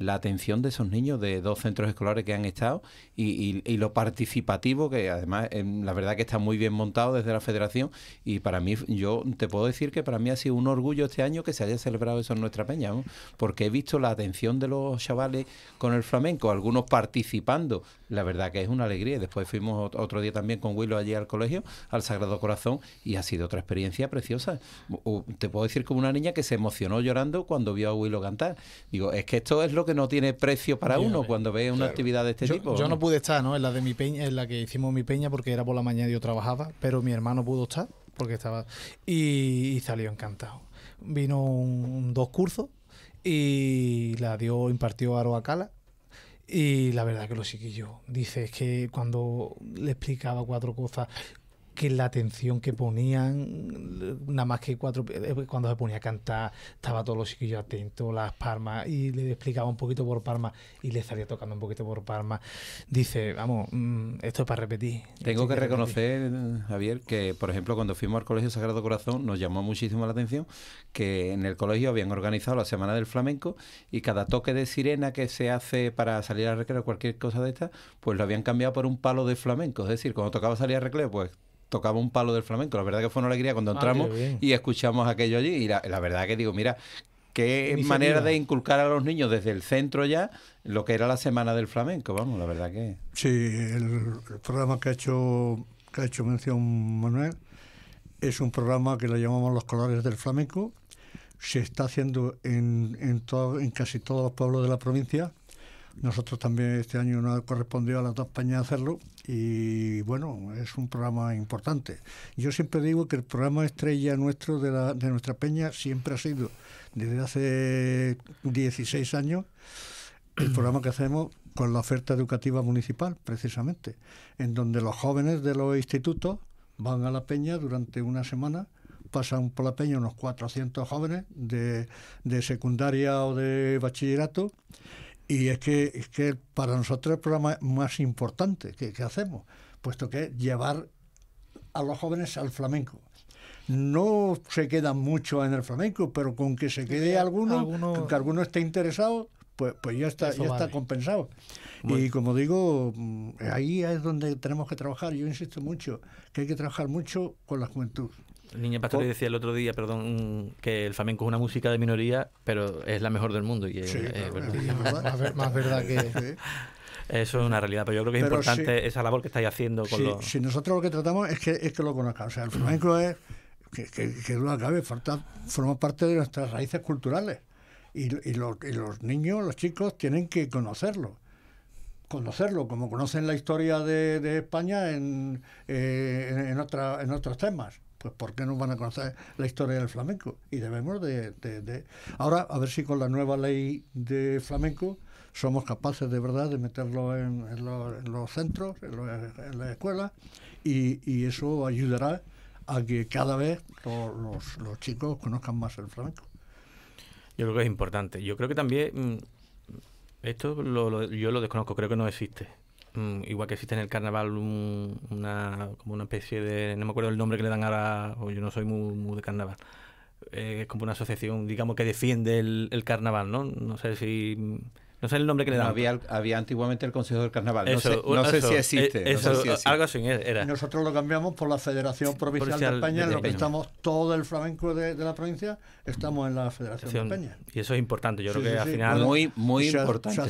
la atención de esos niños de dos centros escolares que han estado y, lo participativo que además em, la verdad que está muy bien montado desde la federación y para mí yo te puedo decir que para mí ha sido un orgullo este año que se haya celebrado eso en nuestra peña porque he visto la atención de los chavales con el flamenco algunos participando la verdad que es una alegría. Después fuimos otro día también con Willow allí al colegio, al Sagrado Corazón, y ha sido otra experiencia preciosa. te puedo decir como una niña que se emocionó llorando cuando vio a Willow cantar. Digo, es que esto es lo que no tiene precio para uno cuando ve una actividad de este tipo. Yo no pude estar, ¿no? En la de mi peña, en la que hicimos mi peña porque era por la mañana y yo trabajaba, pero mi hermano pudo estar porque estaba y, salió encantado. Vino dos cursos y la dio, impartió Aroacala y la verdad que lo yo... Dice que cuando le explicaba cuatro cosas, que la atención que ponían, nada más que cuatro, eh, eh, cuando se ponía a cantar, estaba todos los chiquillos atentos, las palmas, y le explicaba un poquito por palmas, y le estaría tocando un poquito por palmas, Dice, vamos, mm, esto es para repetir. Tengo que, reconocer, Javier, que por ejemplo cuando fuimos al Colegio Sagrado Corazón nos llamó muchísimo la atención que en el colegio habían organizado la Semana del Flamenco y cada toque de sirena que se hace para salir al recreo, cualquier cosa de esta, pues lo habían cambiado por un palo de flamenco. Es decir, cuando tocaba salir al recreo, pues tocaba un palo del flamenco. La verdad que fue una alegría cuando ah, entramos y escuchamos aquello allí. Y la, verdad que digo, mira, qué manera de inculcar a los niños desde el centro ya lo que era la semana del flamenco, vamos, la verdad que. Sí, el, programa que ha hecho que ha hecho mención Manuel es un programa que lo llamamos Los colores del flamenco. Se está haciendo en, en, todo, en casi todos los pueblos de la provincia nosotros también este año nos ha correspondido a la dos peñas hacerlo y bueno, es un programa importante. Yo siempre digo que el programa estrella nuestro de, la, de nuestra peña siempre ha sido, desde hace 16 años, el programa que hacemos con la oferta educativa municipal, precisamente, en donde los jóvenes de los institutos van a la peña durante una semana pasan por la peña unos 400 jóvenes de, de secundaria o de bachillerato y es que, es que para nosotros es el programa más importante que, hacemos, puesto que es llevar a los jóvenes al flamenco no se quedan mucho en el flamenco, pero con que se quede alguno, con que alguno esté interesado, pues, pues ya está, ya está compensado. Y como digo, mm, ahí es donde tenemos que trabajar. Yo insisto mucho que hay que trabajar mucho con la juventud. Niña Pastori decía el otro día, perdón, que el flamenco es una música de minoría, pero es la mejor del mundo. Y Más, verdad que... Eso es una realidad, pero yo creo que es importante esa labor que estáis haciendo con si, Si nosotros lo que tratamos es que, es que lo conozcan. O sea, el flamenco es, que, que, que duda cabe, forma parte de nuestras raíces culturales. Y, y, los, niños, los chicos, tienen que conocerlo. Conocerlo, como conocen la historia de, España en, eh, en, en, en otros temas pues ¿por qué no van a conocer la historia del flamenco? Y debemos de, Ahora, a ver si con la nueva ley de flamenco somos capaces de verdad de meterlo en, los, centros, en, la las escuelas, y, eso ayudará a que cada vez los, los, chicos conozcan más el flamenco. Yo creo que es importante. Yo creo que también... Mm, esto lo, yo lo desconozco, creo que no existe. Mm, igual que existe en el carnaval una, como una especie de, no me acuerdo el nombre que le dan ahora, o yo no soy muy, de carnaval, eh, es como una asociación, digamos, que defiende el, el, carnaval, ¿no? No sé si no sé el nombre que le Había, antiguamente el Consejo del Carnaval. no, sé, si existe, algo Nosotros lo cambiamos por la Federación Provincial, de España, en lo que estamos todo el flamenco de, la provincia, estamos en la Federación de España. Y eso es importante, yo creo que al final... Muy, muy importante.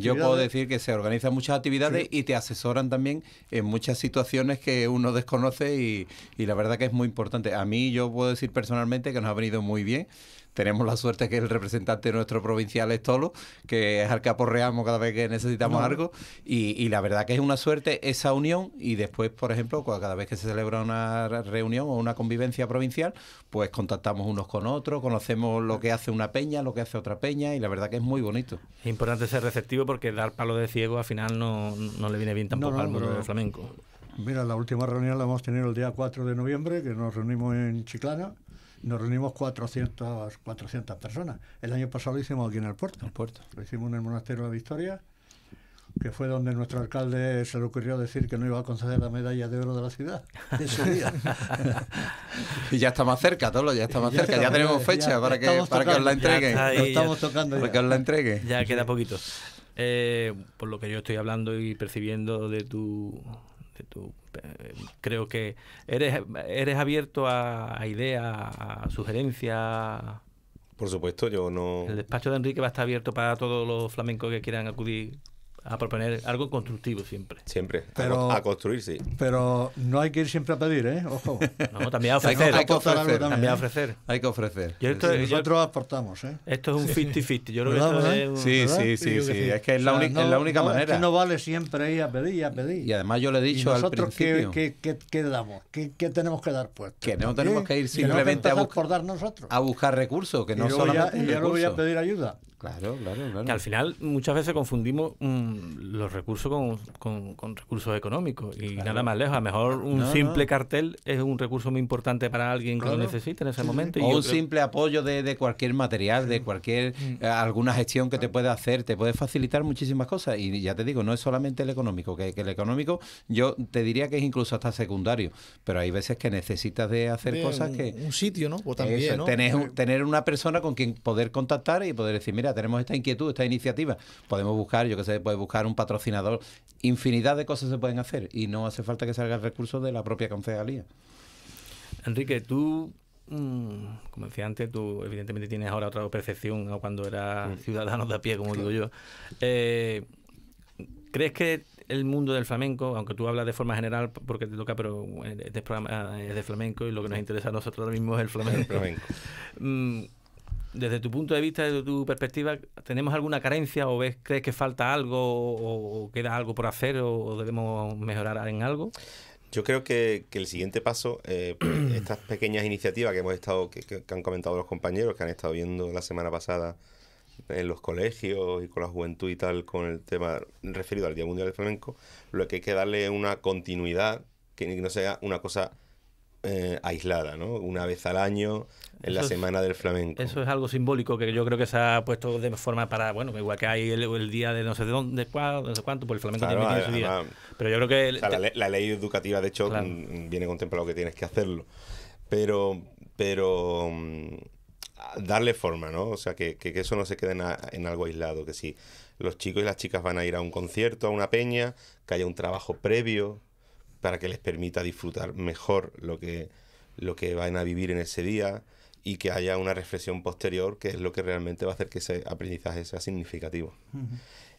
yo puedo decir que se organizan muchas actividades y te asesoran también en muchas situaciones que uno desconoce y, y la verdad que es muy importante. A mí yo puedo decir personalmente que nos ha venido muy bien tenemos la suerte que el representante de nuestro provincial es Tolo, que es al que aporreamos cada vez que necesitamos algo. Y, la verdad que es una suerte esa unión. Y después, por ejemplo, pues cada vez que se celebra una reunión o una convivencia provincial, pues contactamos unos con otros, conocemos lo que hace una peña, lo que hace otra peña. Y la verdad que es muy bonito. Es importante ser receptivo porque dar palo de ciego al final no, le viene bien tampoco al mundo flamenco. Mira, la última reunión la hemos tenido el día 4 de noviembre, que nos reunimos en Chiclana nos reunimos 400, 400 personas. El año pasado lo hicimos aquí en el puerto. puerto. Lo hicimos en el Monasterio de la Victoria, que fue donde nuestro alcalde se le ocurrió decir que no iba a conceder la medalla de oro de la ciudad y ya está más cerca, Tolo, ya está más cerca, ya tenemos fecha para, que, la entreguen. estamos tocando ya. que la entreguen. Ya queda poquito. Eh, por lo que yo estoy hablando y percibiendo de tu eh, creo que eres, eres abierto a, a ideas, a sugerencias. Por supuesto, yo no. El despacho de Enrique va a estar abierto para todos los flamencos que quieran acudir a proponer algo constructivo siempre. Siempre, pero, a, construir, sí. Pero no hay que ir siempre a pedir, ¿eh? Ojo. No, ¿eh? también a ofrecer. hay, que ofrecer también, a ofrecer. Hay que ofrecer. nosotros aportamos, ¿eh? Esto es un 50-50. Yo lo que esto es Sí, sí, sí, Es que es, la, única, manera. no vale siempre ir a pedir y a pedir. Y además yo le he dicho al principio... ¿qué, qué, damos? ¿Qué, tenemos que dar puesto? Que no tenemos ¿Eh? que ir simplemente a, buscar, nosotros. a buscar recursos, que no solamente Y yo voy a pedir ayuda. Claro, claro, claro. Que al final muchas veces confundimos mm, los recursos con, recursos económicos y nada más lejos. A lo mejor un simple cartel es un recurso muy importante para alguien que lo necesite en ese momento. Y o un simple apoyo de, cualquier material, de cualquier mm. eh, alguna gestión que te pueda hacer, te puede facilitar muchísimas cosas. Y ya te digo, no es solamente el económico, que, el económico yo te diría que es incluso hasta secundario, pero hay veces que necesitas de hacer cosas que... Un sitio, ¿no? O también, Tener, eh, tener una persona con quien poder contactar y poder decir, mira, tenemos esta inquietud, esta iniciativa, podemos buscar, yo qué sé, puede buscar un patrocinador, infinidad de cosas se pueden hacer y no hace falta que salga el recurso de la propia concejalía. Enrique, tú, mm, como decía antes, tú evidentemente tienes ahora otra percepción o cuando eras ciudadanos ciudadano de a pie, como digo yo. Eh, ¿Crees que el mundo del flamenco, aunque tú hablas de forma general porque te toca, pero este eh, es de flamenco y lo que nos interesa a nosotros ahora mismo es El flamenco. Mm, desde tu punto de vista, desde tu perspectiva, ¿tenemos alguna carencia o ves, crees que falta algo o, queda algo por hacer o, debemos mejorar en algo? Yo creo que, el siguiente paso, eh, pues, estas pequeñas iniciativas que hemos estado, que, han comentado los compañeros, que han estado viendo la semana pasada en los colegios y con la juventud y tal, con el tema referido al Día Mundial del Flamenco, lo que hay que darle una continuidad, que no sea una cosa eh, aislada, ¿no? Una vez al año, en la Semana del Flamenco. Eso es algo simbólico que yo creo que se ha puesto de forma para, bueno, igual que hay el, día de no sé de dónde, de no sé cuánto, pues el flamenco tiene, su día. Pero yo creo que... la, ley educativa, de hecho, mm, viene contemplado que tienes que hacerlo. Pero, pero mm, darle forma, ¿no? O sea, que, que, eso no se quede en, en algo aislado, que si los chicos y las chicas van a ir a un concierto, a una peña, que haya un trabajo previo, para que les permita disfrutar mejor lo que, lo que van a vivir en ese día y que haya una reflexión posterior que es lo que realmente va a hacer que ese aprendizaje sea significativo.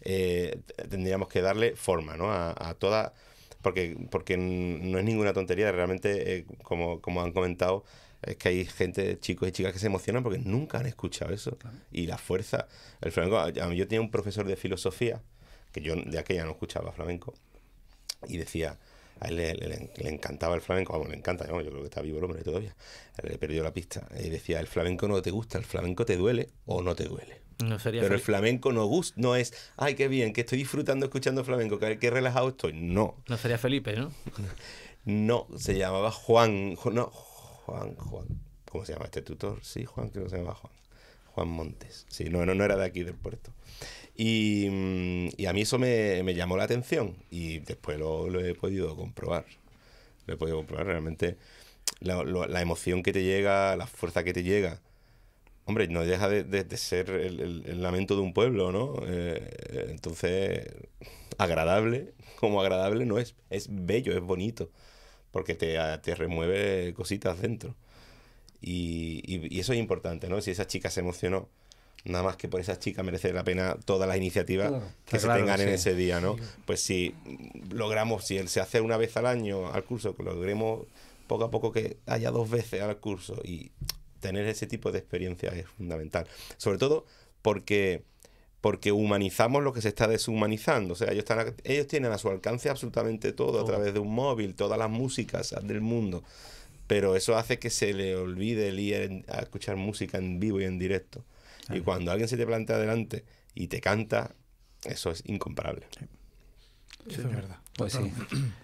Eh, tendríamos que darle forma a, a, toda... Porque, porque no es ninguna tontería, realmente, eh, como, han comentado, es que hay gente, chicos y chicas, que se emocionan porque nunca han escuchado eso. Y la fuerza. El flamenco, yo tenía un profesor de filosofía, que yo de aquella no escuchaba flamenco, y decía, a él le, encantaba el flamenco, vamos, le encanta, yo creo que está vivo el hombre todavía. Le perdió la pista. Y decía, el flamenco no te gusta, el flamenco te duele o no te duele. Pero el flamenco no, gusta, no es, ay, qué bien, que estoy disfrutando escuchando flamenco, que, relajado estoy. No. No sería Felipe, ¿no? no, se llamaba Juan, no, Juan, Juan. ¿Cómo se llama este tutor? Sí, Juan, creo que se llama Juan. Juan Montes. Sí, no, no, no era de aquí del puerto. Mm, y, a mí eso me, llamó la atención y después lo, he podido comprobar. Lo he podido comprobar realmente. La, emoción que te llega, la fuerza que te llega. Hombre, no deja de, ser el, lamento de un pueblo, ¿no? Eh, eh, entonces, agradable, como agradable no es, es bello, es bonito, porque te, remueve cositas dentro. Y, y, eso es importante, ¿no? Si esa chica se emocionó, Nada más que por esas chicas merece la pena todas las iniciativas que se tengan en ese día, ¿no? Pues si logramos, si él se hace una vez al año al curso, que logremos poco a poco que haya dos veces al curso y tener ese tipo de experiencia es fundamental. Sobre todo porque porque humanizamos lo que se está deshumanizando. O sea, ellos, están, ellos tienen a su alcance absolutamente todo, todo, a través de un móvil, todas las músicas del mundo. Pero eso hace que se le olvide el ir a escuchar música en vivo y en directo. Y cuando alguien se te plantea adelante y te canta, eso es incomparable. Sí. Eso es verdad. Pues sí.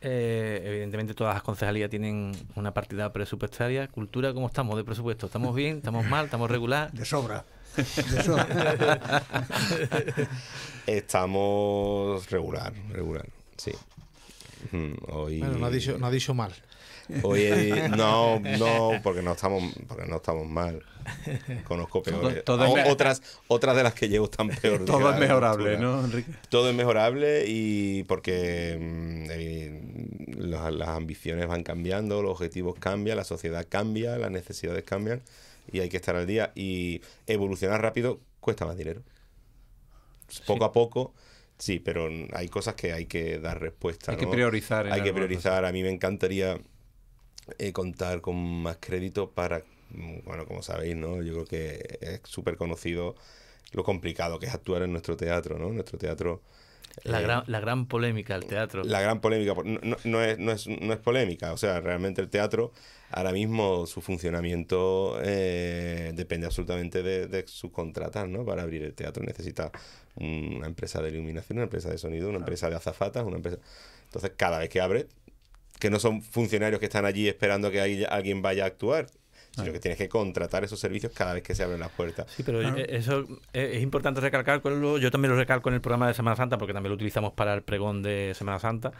Eh, evidentemente todas las concejalías tienen una partida presupuestaria. Cultura, ¿cómo estamos de presupuesto? ¿Estamos bien? ¿Estamos mal? ¿Estamos regular? De sobra. estamos regular, regular, sí. Bueno, no ha dicho mal. Oye, no, no, porque no estamos, porque no estamos mal. Conozco peores. Eh, otras, otras de las que llevo están peor. Todo es mejorable, ¿no, Enrique? Todo es mejorable y porque mm, eh, las, ambiciones van cambiando, los objetivos cambian, la sociedad cambia, las necesidades cambian y hay que estar al día. Y evolucionar rápido cuesta más dinero. Poco a poco. Sí, pero hay cosas que hay que dar respuesta. Hay que priorizar. Hay que priorizar. A mí me encantaría eh, contar con más crédito para, mm, bueno, como sabéis, ¿no? Yo creo que es súper conocido lo complicado que es actuar en nuestro teatro, ¿no? Nuestro teatro... La, eh, gran, polémica del teatro. La gran polémica, no, es, polémica, o sea, realmente el teatro ahora mismo su funcionamiento eh, depende absolutamente de, de sus contratas, ¿no? Para abrir el teatro necesita una empresa de iluminación, una empresa de sonido, una empresa de azafatas, una empresa... Entonces, cada vez que abre, que no son funcionarios que están allí esperando que alguien vaya a actuar sino que tienes que contratar esos servicios cada vez que se abren las puertas. Sí, pero eh, eso eh, es importante recalcarlo. Yo también lo recalco en el programa de Semana Santa, porque también lo utilizamos para el pregón de Semana Santa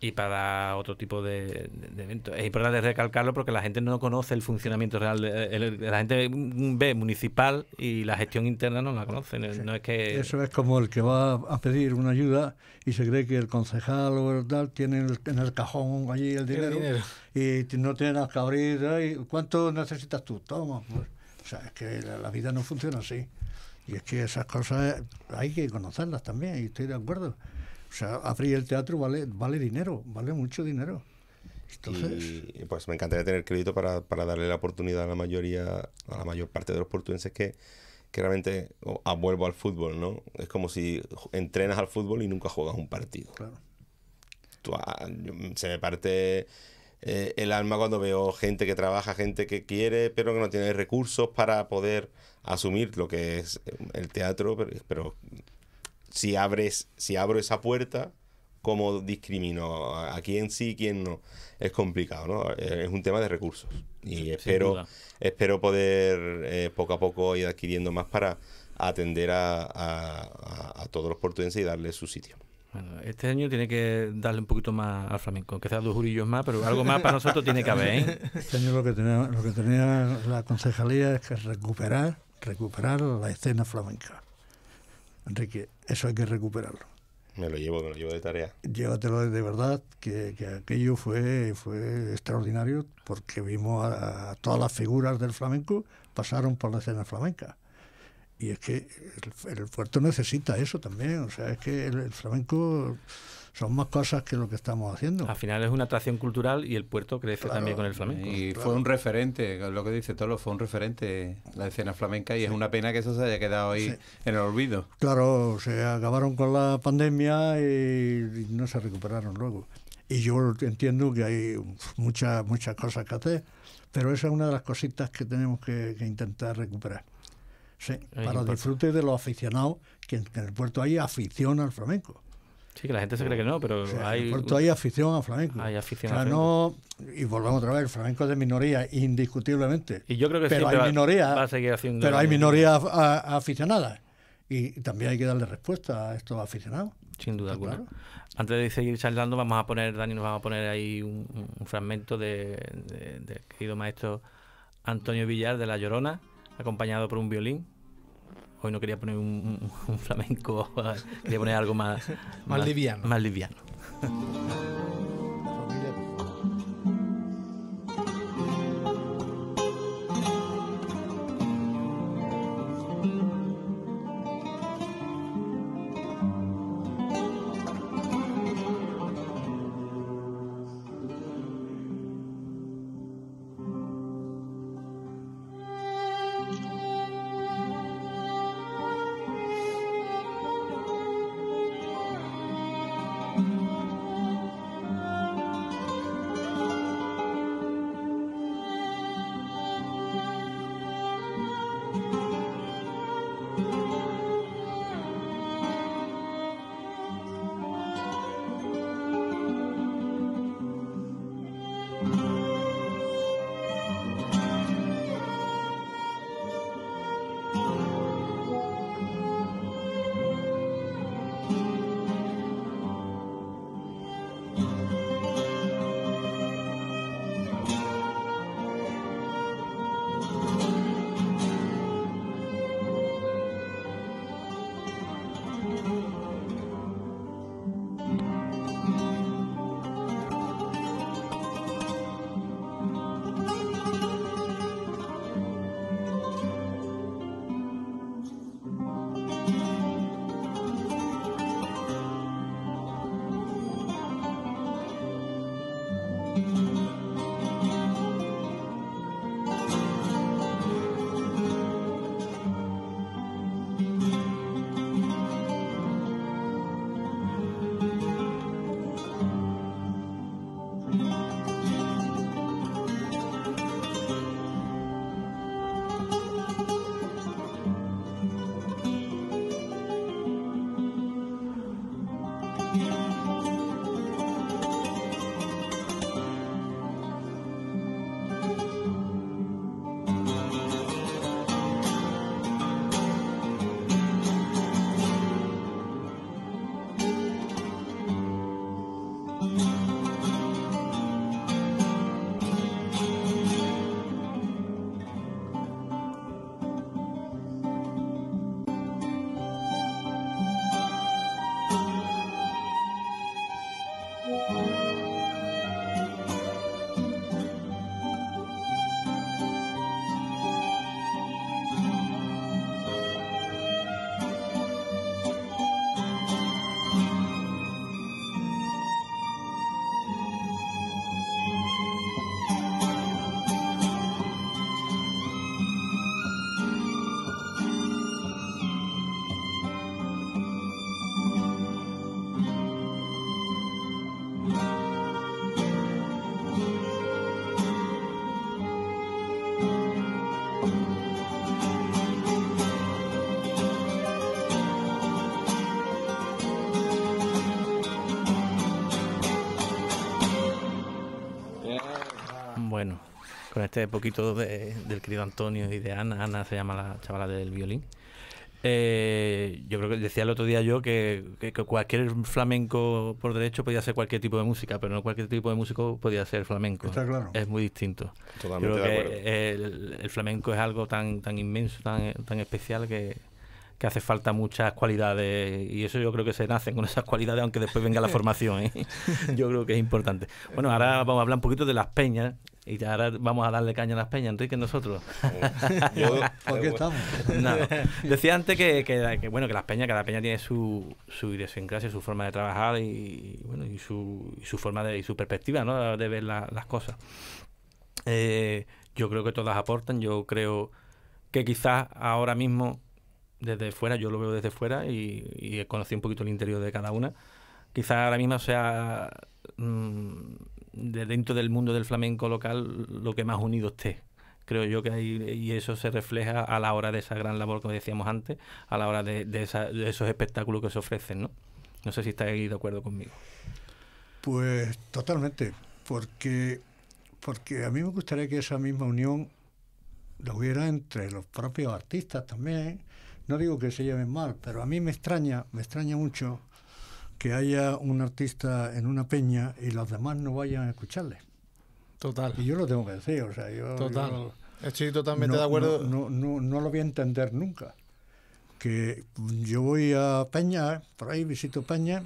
y para otro tipo de, eventos. Es importante recalcarlo porque la gente no conoce el funcionamiento real. De, la gente ve municipal y la gestión interna no la conoce. es que... Eso es como el que va a pedir una ayuda y se cree que el concejal o el tal tiene en el cajón allí el dinero, y no tiene nada que abrir. ¿Cuánto necesitas tú? Toma. Pues. O sea, es que la, la vida no funciona así. Y es que esas cosas hay que conocerlas también, y estoy de acuerdo. O sea, abrir el teatro vale, vale dinero, vale mucho dinero. Entonces... Y, pues me encantaría tener crédito para, para, darle la oportunidad a la mayoría, a la mayor parte de los portugueses que, realmente vuelvo al fútbol, ¿no? Es como si entrenas al fútbol y nunca juegas un partido. Claro. Ah, se me parte eh, el alma cuando veo gente que trabaja, gente que quiere, pero que no tiene recursos para poder asumir lo que es eh, el teatro, pero si abres, si abro esa puerta, ¿cómo discrimino a quién sí y quién no? Es complicado, ¿no? Eh, es un tema de recursos. Y espero, espero poder eh, poco a poco ir adquiriendo más para atender a, a, todos los portugueses y darles su sitio. Bueno, este año tiene que darle un poquito más al flamenco, que sea dos jurillos más, pero algo más para nosotros tiene que haber. ¿eh? Este año lo que, tenía, lo que tenía la concejalía es que recuperar, recuperar la escena flamenca Enrique, eso hay que recuperarlo. Me lo llevo, me lo llevo de tarea. Llévatelo de verdad, que, aquello fue, fue extraordinario porque vimos a, todas las figuras del flamenco pasaron por la escena flamenca. Y es que el, puerto necesita eso también, o sea, es que el flamenco son más cosas que lo que estamos haciendo. Al final es una atracción cultural y el puerto crece también con el flamenco. Y fue un referente, lo que dice Tolo, fue un referente la escena flamenca y es una pena que eso se haya quedado ahí en el olvido. Claro, se acabaron con la pandemia y no se recuperaron luego. Y yo entiendo que hay muchas muchas cosas que hacer, pero esa es una de las cositas que tenemos que, intentar recuperar. para el disfrute de los aficionados, que en, el puerto hay afición al flamenco. Sí, que la gente se cree que no, pero hay... hay afición a flamenco. Hay afición o sea, No, y volvemos otra vez, el flamenco es de minoría, indiscutiblemente. Y yo creo que pero hay minoría, seguir haciendo... Pero hay minorías aficionadas. Y también hay que darle respuesta a estos aficionados. Sin duda alguna. Claro. Antes de seguir charlando, vamos a poner, Dani, nos vamos a poner ahí un, fragmento del querido maestro Antonio Villar de La Llorona, acompañado por un violín hoy no quería poner un, flamenco, quería poner algo más, más liviano. Más liviano. este poquito del querido Antonio y de Ana, Ana se llama la chavala del violín. Eh, yo creo que decía el otro día yo que, que, cualquier flamenco por derecho podía ser cualquier tipo de música, pero no cualquier tipo de músico podía ser flamenco. Está claro. Es muy distinto. Totalmente de el, el, flamenco es algo tan, tan inmenso, tan, tan especial que, hace falta muchas cualidades y eso yo creo que se nacen con esas cualidades aunque después venga la formación. ¿eh? Yo creo que es importante. Bueno, ahora vamos a hablar un poquito de las peñas, y ahora vamos a darle caña a las peñas, Enrique, nosotros. Yo, estamos? Decía antes que, bueno, que las peñas, cada peña tiene su, su idiosincrasia, su forma de trabajar y, bueno, y, su, forma de, su perspectiva ¿no? de ver las cosas. Eh, yo creo que todas aportan, yo creo que quizás ahora mismo desde fuera, yo lo veo desde fuera y, he conocido un poquito el interior de cada una. Quizás ahora mismo sea mm, de dentro del mundo del flamenco local lo que más unido esté creo yo que hay, y eso se refleja a la hora de esa gran labor, como decíamos antes, a la hora de, esos espectáculos que se ofrecen, ¿no? No sé si estáis de acuerdo conmigo. Pues totalmente, porque, porque a mí me gustaría que esa misma unión la hubiera entre los propios artistas también. No digo que se lleven mal, pero a mí me extraña, me extraña mucho que haya un artista en una peña y los demás no vayan a escucharle. Total. Y yo lo tengo que decir, o sea, yo... Total. Estoy totalmente de acuerdo. No, no, no, lo voy a entender nunca. Que yo voy a Peña, por ahí visito Peña,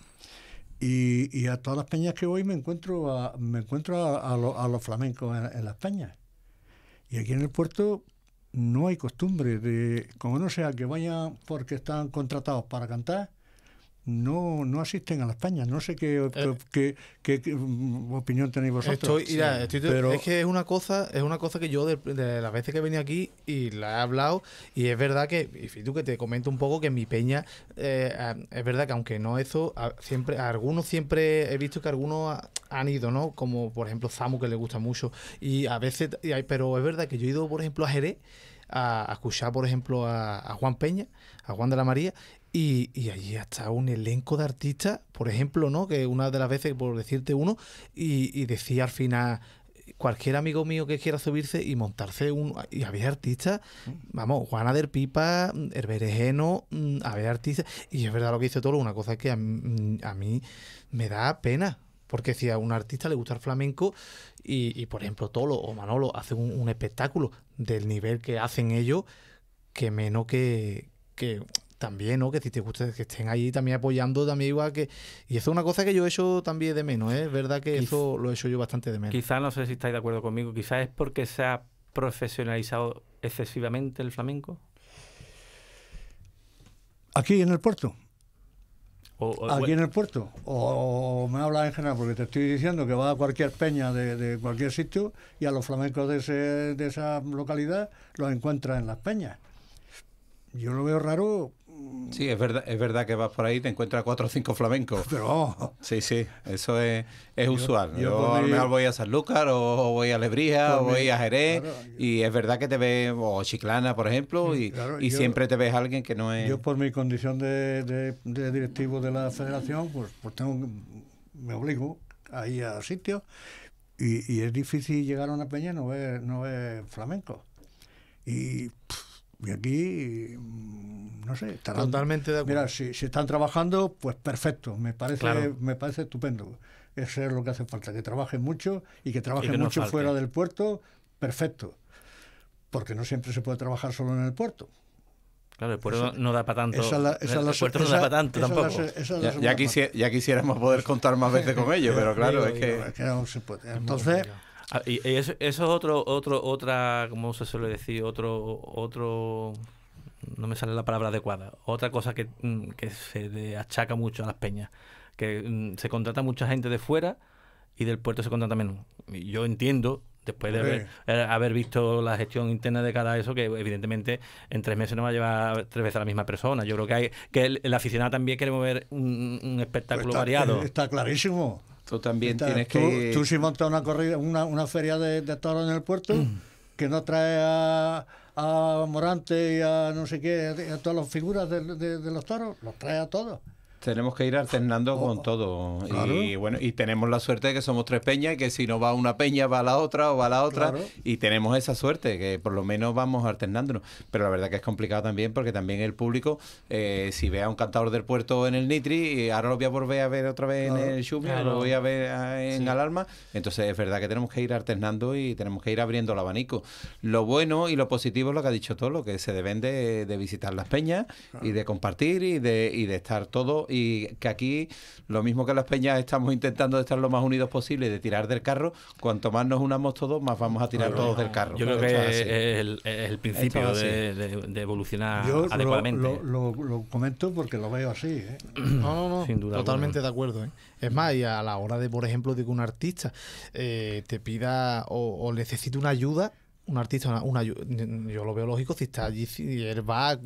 y, y a todas las peñas que voy me encuentro a, me encuentro a, los flamencos en, en, las peñas. Y aquí en el puerto no hay costumbre de, como no sea que vayan porque están contratados para cantar, no, no asisten a la España... No sé qué, eh, qué, mm, opinión tenéis vosotros. pero... Es que es una cosa, es una cosa que yo de, las veces que he venido aquí y la he hablado, y es verdad que, y tú que te comento un poco que mi peña, eh, es verdad que aunque no eso, siempre, algunos siempre he visto que algunos han ido, ¿no? Como por ejemplo Zamu que le gusta mucho. Y a veces, pero es verdad que yo he ido, por ejemplo, a Jerez a, escuchar, por ejemplo, a, a, Juan Peña, a Juan de la María, y, y, allí hasta un elenco de artistas, por ejemplo, ¿no? Que una de las veces, por decirte uno, y, decía al final, cualquier amigo mío que quiera subirse y montarse un... Y había artistas, mm. vamos, Juana del Pipa, herberejeno mm, había artistas. Y es verdad lo que dice todo, una cosa que a, mí me da pena. Porque si a un artista le gusta el flamenco y, por ejemplo, Tolo o Manolo hacen un, espectáculo del nivel que hacen ellos, que menos que también, ¿no? Que si te gusta que estén ahí también apoyando, también igual que. Y eso es una cosa que yo he hecho también de menos, ¿eh? es verdad que eso lo he hecho yo bastante de menos. Quizás, no sé si estáis de acuerdo conmigo, quizás es porque se ha profesionalizado excesivamente el flamenco. Aquí en el puerto. Aquí en el puerto. O, me hablas en general, porque te estoy diciendo que va a cualquier peña de, cualquier sitio y a los flamencos de, de esa localidad los encuentras en las peñas. Yo lo veo raro Sí, es verdad, es verdad que vas por ahí y te encuentras cuatro o cinco flamencos. Pero Sí, sí, eso es, usual. Yo, yo lo mejor voy a Sanlúcar o, voy a Lebrija o pues voy a Jerez y es verdad que te ves, o Chiclana, por ejemplo, y, siempre te ves a alguien que no es... Yo por mi condición de, directivo de la federación, pues, pues tengo, me obligo a ir a sitios y, y, es difícil llegar a una peña y no ver, no ver flamenco. Y... Y aquí, mm, no sé, Totalmente de acuerdo. Mira, si, están trabajando, pues perfecto, me parece, me parece estupendo. Eso es lo que hace falta, que trabajen mucho y que trabajen mucho fuera del puerto, perfecto. Porque no siempre se puede trabajar solo en el puerto. Claro, el puerto no da para tanto. el puerto no da para tanto tampoco. ya, quisiéramos poder contar más veces con ellos, pero claro, es, que... es, que... no se puede. Entonces, Ah, y eso, es otro, otro, otra, como se suele decir, otro, otro, no me sale la palabra adecuada, otra cosa que, mm, se achaca mucho a las peñas, que mm, se contrata mucha gente de fuera y del puerto se contrata menos. Yo entiendo después de eh, haber, visto la gestión interna de cada eso, que evidentemente en tres meses no va a llevar tres veces a la misma persona. Yo creo que hay que el, aficionado también quiere mover un, espectáculo pues variado. Eh, está clarísimo también tienes que... Tú, si montas una, corrida, una, una feria de, toros en el puerto, mm. que no trae a, Morante y a no sé qué, a, todas las figuras de, de los toros, los trae a todos. Tenemos que ir alternando con oh, todo. Y bueno, y tenemos la suerte de que somos tres peñas, y que si no va una peña va la otra o va la otra. Y tenemos esa suerte, que por lo menos vamos alternándonos. Pero la verdad que es complicado también, porque también el público, eh, si ve a un cantador del puerto en el Nitri, y ahora lo voy a volver a ver otra vez en el Chubia, lo voy a ver ah, en Alarma. Entonces es verdad que tenemos que ir alternando y tenemos que ir abriendo el abanico. Lo bueno y lo positivo es lo que ha dicho todo, lo que se deben de, visitar las peñas y de compartir y de, y de estar todos y que aquí, lo mismo que las peñas, estamos intentando de estar lo más unidos posible de tirar del carro, cuanto más nos unamos todos, más vamos a tirar todos del carro. Yo creo que es, el, principio de, evolucionar adecuadamente. Lo, comento porque lo veo así. ¿eh? No, no, no, totalmente de acuerdo. ¿eh? Es más, y a la hora de, por ejemplo, de que un artista eh, te pida o, o necesite una ayuda, un artista, una, yo lo veo lógico, si está allí, si él va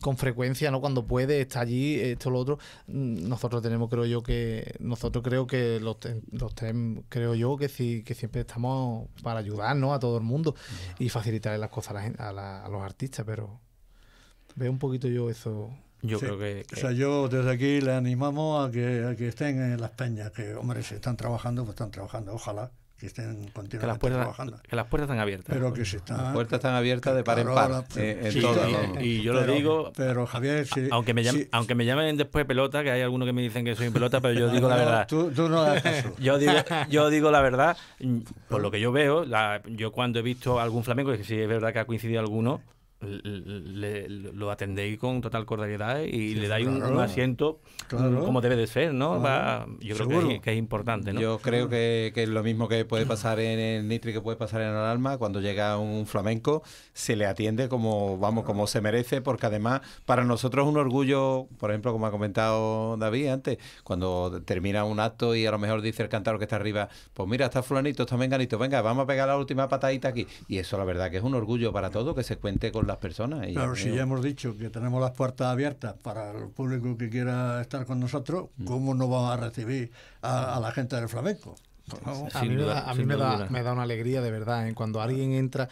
con frecuencia, ¿no? Cuando puede, está allí, esto, lo otro. Mm, nosotros tenemos, creo yo, que, nosotros creo que los, los creo yo, que, si, que siempre estamos para ayudar, ¿no? A todo el mundo y facilitar las cosas a, los artistas, pero veo un poquito yo eso. Yo creo que, O sea, yo desde aquí le animamos a que, a que estén en las peñas, que, hombre, si están trabajando, pues están trabajando, ojalá que estén las puertas, Que las puertas están abiertas. Pero que están... Las puertas están abiertas de par en par. Eh, y, yo lo digo... Pero Javier... aunque, me llamen, aunque después pelota, que hay algunos que me dicen que soy pelota, pero yo digo la verdad. yo, digo, yo digo la verdad, por lo que yo veo, yo cuando he visto algún flamenco, que sí es verdad que ha coincidido alguno, lo atendéis con total cordialidad y le dais un, asiento como debe de ser, ¿no? yo creo que es, importante, Yo creo que, es lo mismo que puede pasar en el Nitri, que puede pasar en el Alma, cuando llega un flamenco, se le atiende como, vamos, como se merece, porque además para nosotros es un orgullo, por ejemplo, como ha comentado David antes, cuando termina un acto y a lo mejor dice el cantador que está arriba, pues mira, está fulanito, está menganito, venga, vamos a pegar la última patadita aquí. Y eso la verdad que es un orgullo para todo que se cuente con la personas. Y claro, si ya hemos dicho que tenemos las puertas abiertas para el público que quiera estar con nosotros, mm. ¿cómo no vamos a recibir a, la gente del flamenco? a mí, me da, me, da, una alegría de verdad en ¿eh? cuando alguien entra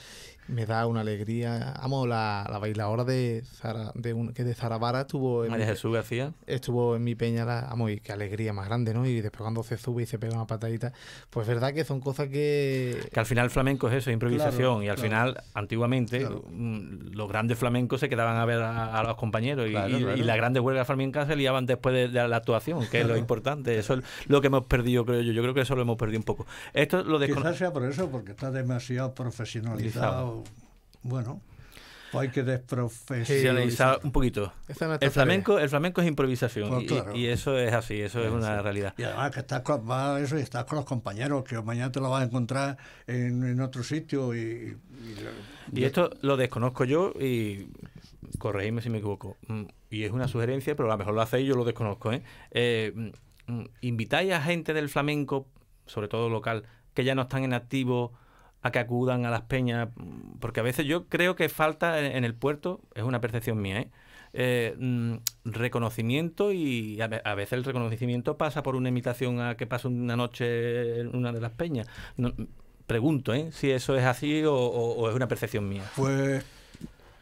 me da una alegría. Amo la, la bailadora de Zara, de un, que de Zarabara estuvo en María mi, Jesús García. Estuvo en mi peña, amo, y qué alegría más grande, ¿no? Y después cuando se sube y se pega una patadita, pues verdad que son cosas que... Que al final flamenco es eso, improvisación, y al final, antiguamente, mm, los grandes flamencos se quedaban a ver a, los compañeros, y, las grandes huelgas flamencas se liaban después de, la actuación, que es lo importante, eso es lo que hemos perdido, creo yo, yo creo que eso lo hemos perdido un poco. Esto lo Quizás sea por eso, porque está demasiado profesionalizado bueno, pues hay que desprofesionalizar un poquito. El flamenco, el flamenco es improvisación pues y, eso es así, eso es, una realidad. Y además que estás con, los compañeros, que mañana te lo vas a encontrar en, otro sitio. Y, esto lo desconozco yo y corregidme si me equivoco. Mm, y es una sugerencia, pero a lo mejor lo hacéis, yo lo desconozco. ¿eh? eh mm, mm, invitáis a gente del flamenco, sobre todo local, que ya no están en activo a que acudan a las peñas, porque a veces yo creo que falta en, el puerto, es una percepción mía, ¿eh? Eh, mm, reconocimiento y a, veces el reconocimiento pasa por una invitación a que pase una noche en una de las peñas. pregunto ¿eh? si eso es así o, es una percepción mía. Pues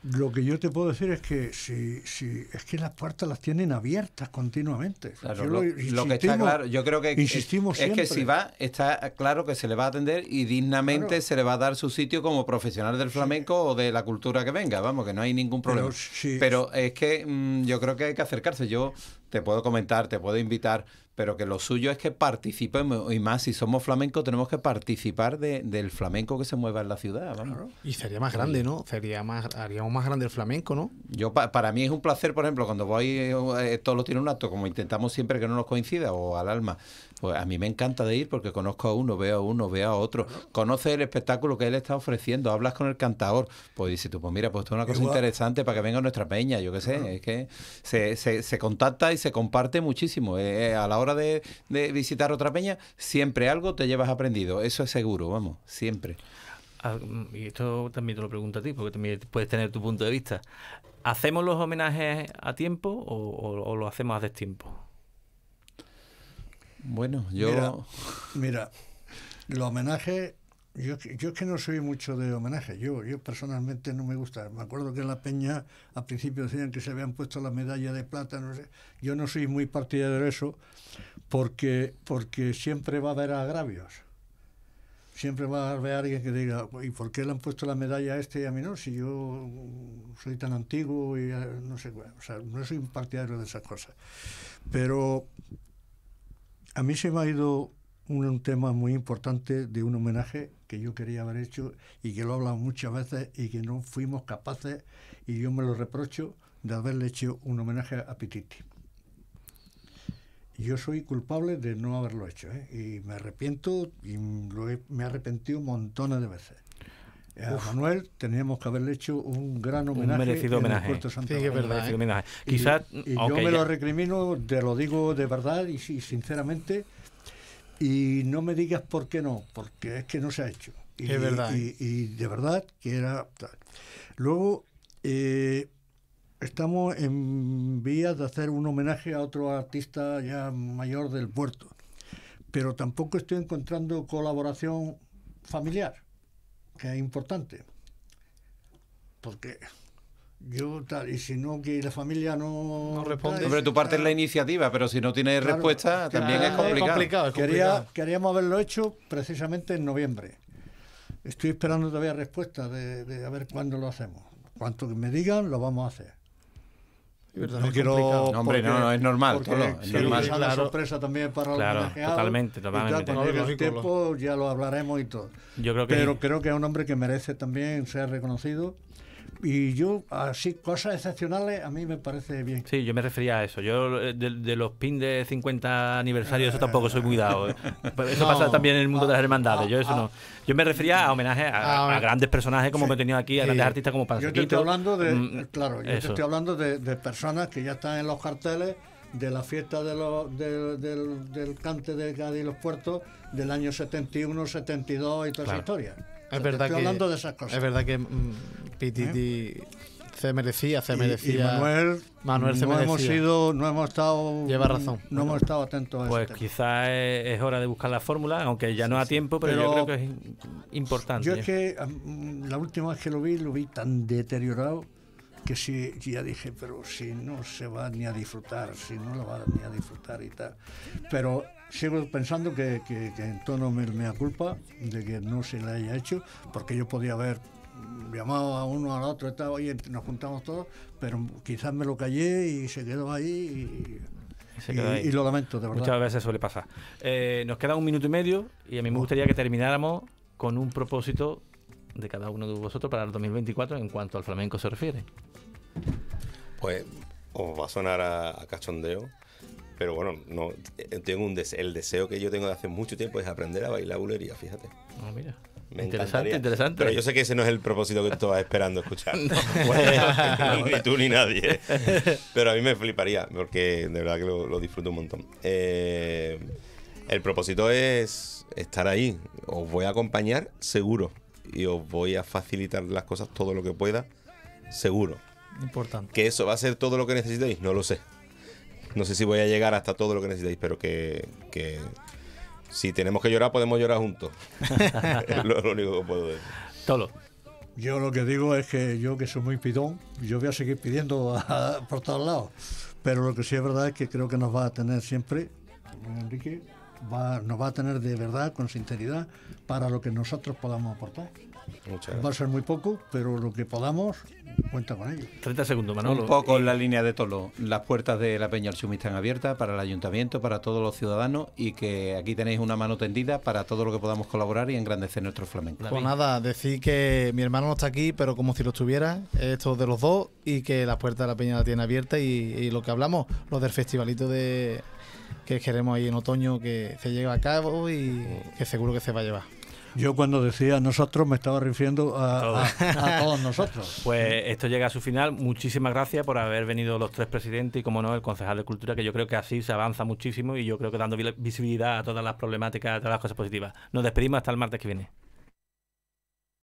lo que yo te puedo decir es que si, si es que las puertas las tienen abiertas continuamente. lo, que está claro, yo creo que insistimos es, que si va, está claro que se le va a atender y dignamente se le va a dar su sitio como profesional del flamenco o de la cultura que venga, vamos, que no hay ningún problema. Pero, es que mm, yo creo que hay que acercarse. Yo te puedo comentar, te puedo invitar, pero que lo suyo es que participemos, y más si somos flamenco tenemos que participar del flamenco que se mueva en la ciudad. Y sería más grande, ¿no? Sería más, haríamos más grande el flamenco, ¿no? Yo Para mí es un placer, por ejemplo, cuando voy, eh, eh, todos los tienen un acto, como intentamos siempre que no nos coincida, o al alma, pues a mí me encanta de ir porque conozco a uno, veo a uno, veo a otro, conoce el espectáculo que él está ofreciendo, hablas con el cantador, pues dice tú, pues mira, pues esto es una cosa interesante para que venga nuestra peña, yo qué sé, es que se, contacta y se comparte muchísimo. Eh, a hora de, visitar otra peña, siempre algo te llevas aprendido. Eso es seguro, vamos, siempre. Ah, mm, y esto también te lo pregunto a ti, porque también puedes tener tu punto de vista. ¿Hacemos los homenajes a tiempo o, o, lo hacemos a destiempo? Bueno, yo. mira los homenajes yo, yo que no soy mucho de homenaje, yo, yo personalmente no me gusta. Me acuerdo que en la peña al principio decían que se habían puesto la medalla de plata, no sé. Yo no soy muy partidario de eso porque, porque siempre va a haber agravios. Siempre va a haber alguien que diga, ¿y por qué le han puesto la medalla a este y a mí no? Si yo soy tan antiguo y eh, no sé, o sea, no soy un partidario de esas cosas. Pero a mí se me ha ido un tema muy importante de un homenaje que yo quería haber hecho y que lo he hablado muchas veces y que no fuimos capaces, y yo me lo reprocho, de haberle hecho un homenaje a Pititi. Yo soy culpable de no haberlo hecho, ¿eh? y me arrepiento, y me he arrepentido montones de veces. Eh, a Manuel teníamos que haberle hecho un gran homenaje. Un merecido ¿eh? homenaje. sí, verdad. Quizás, y, yo me lo recrimino, te lo digo de verdad y, y sinceramente, y no me digas por qué no, porque es que no se ha hecho. Y, es verdad. Y, de verdad que era Luego, eh, estamos en vías de hacer un homenaje a otro artista ya mayor del puerto, pero tampoco estoy encontrando colaboración familiar, que es importante, porque yo tal, y si no, que la familia no, no responde. hombre tu parte es la iniciativa, pero si no tienes respuesta, también es complicado. queríamos haberlo hecho precisamente en noviembre. Estoy esperando todavía respuesta de, a ver cuándo lo hacemos. Cuanto me digan, lo vamos a hacer. no quiero. No, hombre, no, no, es normal. todo, es normal. la sorpresa también para claro, Totalmente, totalmente. Tal, el tiempo ya lo hablaremos y todo. Yo creo que Pero creo que es un hombre que merece también ser reconocido y yo, así, cosas excepcionales a mí me parece bien. Sí, yo me refería a eso. Yo, eh, de, los pins de 50 aniversario, eso tampoco soy cuidado ¿eh? Eso pasa también en el mundo de las ah, hermandades. yo ah, eso no. Ah. Yo me refería a homenaje a, grandes personajes como me he tenido aquí, a grandes artistas como Panzerito. Yo te estoy hablando de, mm, eh, claro, yo te estoy hablando de, personas que ya están en los carteles de la fiesta del, cante de Cádiz y los puertos del año 71, 72 y toda esa historia. Es verdad que, de esas cosas. Es verdad que mm, Pititi ¿Eh? se merecía, se merecía. Manuel, Manuel no hemos no hemos estado. razón. No, hemos estado atentos a Pues quizás es, hora de buscar la fórmula, aunque ya no hay tiempo, pero, yo creo que es importante. Yo es que la última vez que lo vi, lo vi tan deteriorado que sí, ya dije, pero si no se va ni a disfrutar, si no lo va ni a disfrutar y tal. Pero sigo pensando que, que, que en tono me, me culpa de que no se le haya hecho, porque yo podía haber llamado a uno al otro, estaba, y nos juntamos todos, pero quizás me lo callé y se quedó ahí y, lo lamento, de verdad. Muchas veces suele pasar. Eh, nos queda un minuto y medio y a mí me gustaría que termináramos con un propósito de cada uno de vosotros para el 2024 en cuanto al flamenco se refiere. Pues os va a sonar a cachondeo, pero bueno, no, eh, tengo un el deseo que yo tengo de hace mucho tiempo es aprender a bailar bulería, fíjate. Ah, mira. interesante, interesante. Pero yo sé que ese no es el propósito que tú esperando escuchar. ni tú ni nadie. Pero a mí me fliparía, porque de verdad que lo, disfruto un montón. Eh, el propósito es estar ahí. Os voy a acompañar, seguro. Y os voy a facilitar las cosas todo lo que pueda, seguro. Importante. ¿Que eso va a ser todo lo que necesitéis? No lo sé. No sé si voy a llegar hasta todo lo que necesitéis, pero que, si tenemos que llorar, podemos llorar juntos. es lo, único que puedo decir. Tolo. Yo lo que digo es que yo, que soy muy pidón, yo voy a seguir pidiendo por todos lados. Pero lo que sí es verdad es que creo que nos va a tener siempre, Enrique, nos va a tener de verdad, con sinceridad, para lo que nosotros podamos aportar. Va a ser muy poco, pero lo que podamos, cuenta con ello. 30 segundos, Manolo. Un poco en la línea de Tolo. Las puertas de la Peña Sumi están abiertas para el ayuntamiento, para todos los ciudadanos y que aquí tenéis una mano tendida para todo lo que podamos colaborar y engrandecer nuestro flamenco. Pues nada, decir que mi hermano no está aquí, pero como si lo estuviera, esto de los dos y que las puertas de la Peña la tienen abierta y, lo que hablamos, lo del festivalito de que queremos ahí en otoño que se lleve a cabo y que seguro que se va a llevar. Yo cuando decía nosotros me estaba refiriendo a, todos nosotros. Pues esto llega a su final. Muchísimas gracias por haber venido los tres presidentes y, como no, el concejal de Cultura, que yo creo que así se avanza muchísimo y yo creo que dando visibilidad a todas las problemáticas, a todas las cosas positivas. Nos despedimos hasta el martes que viene.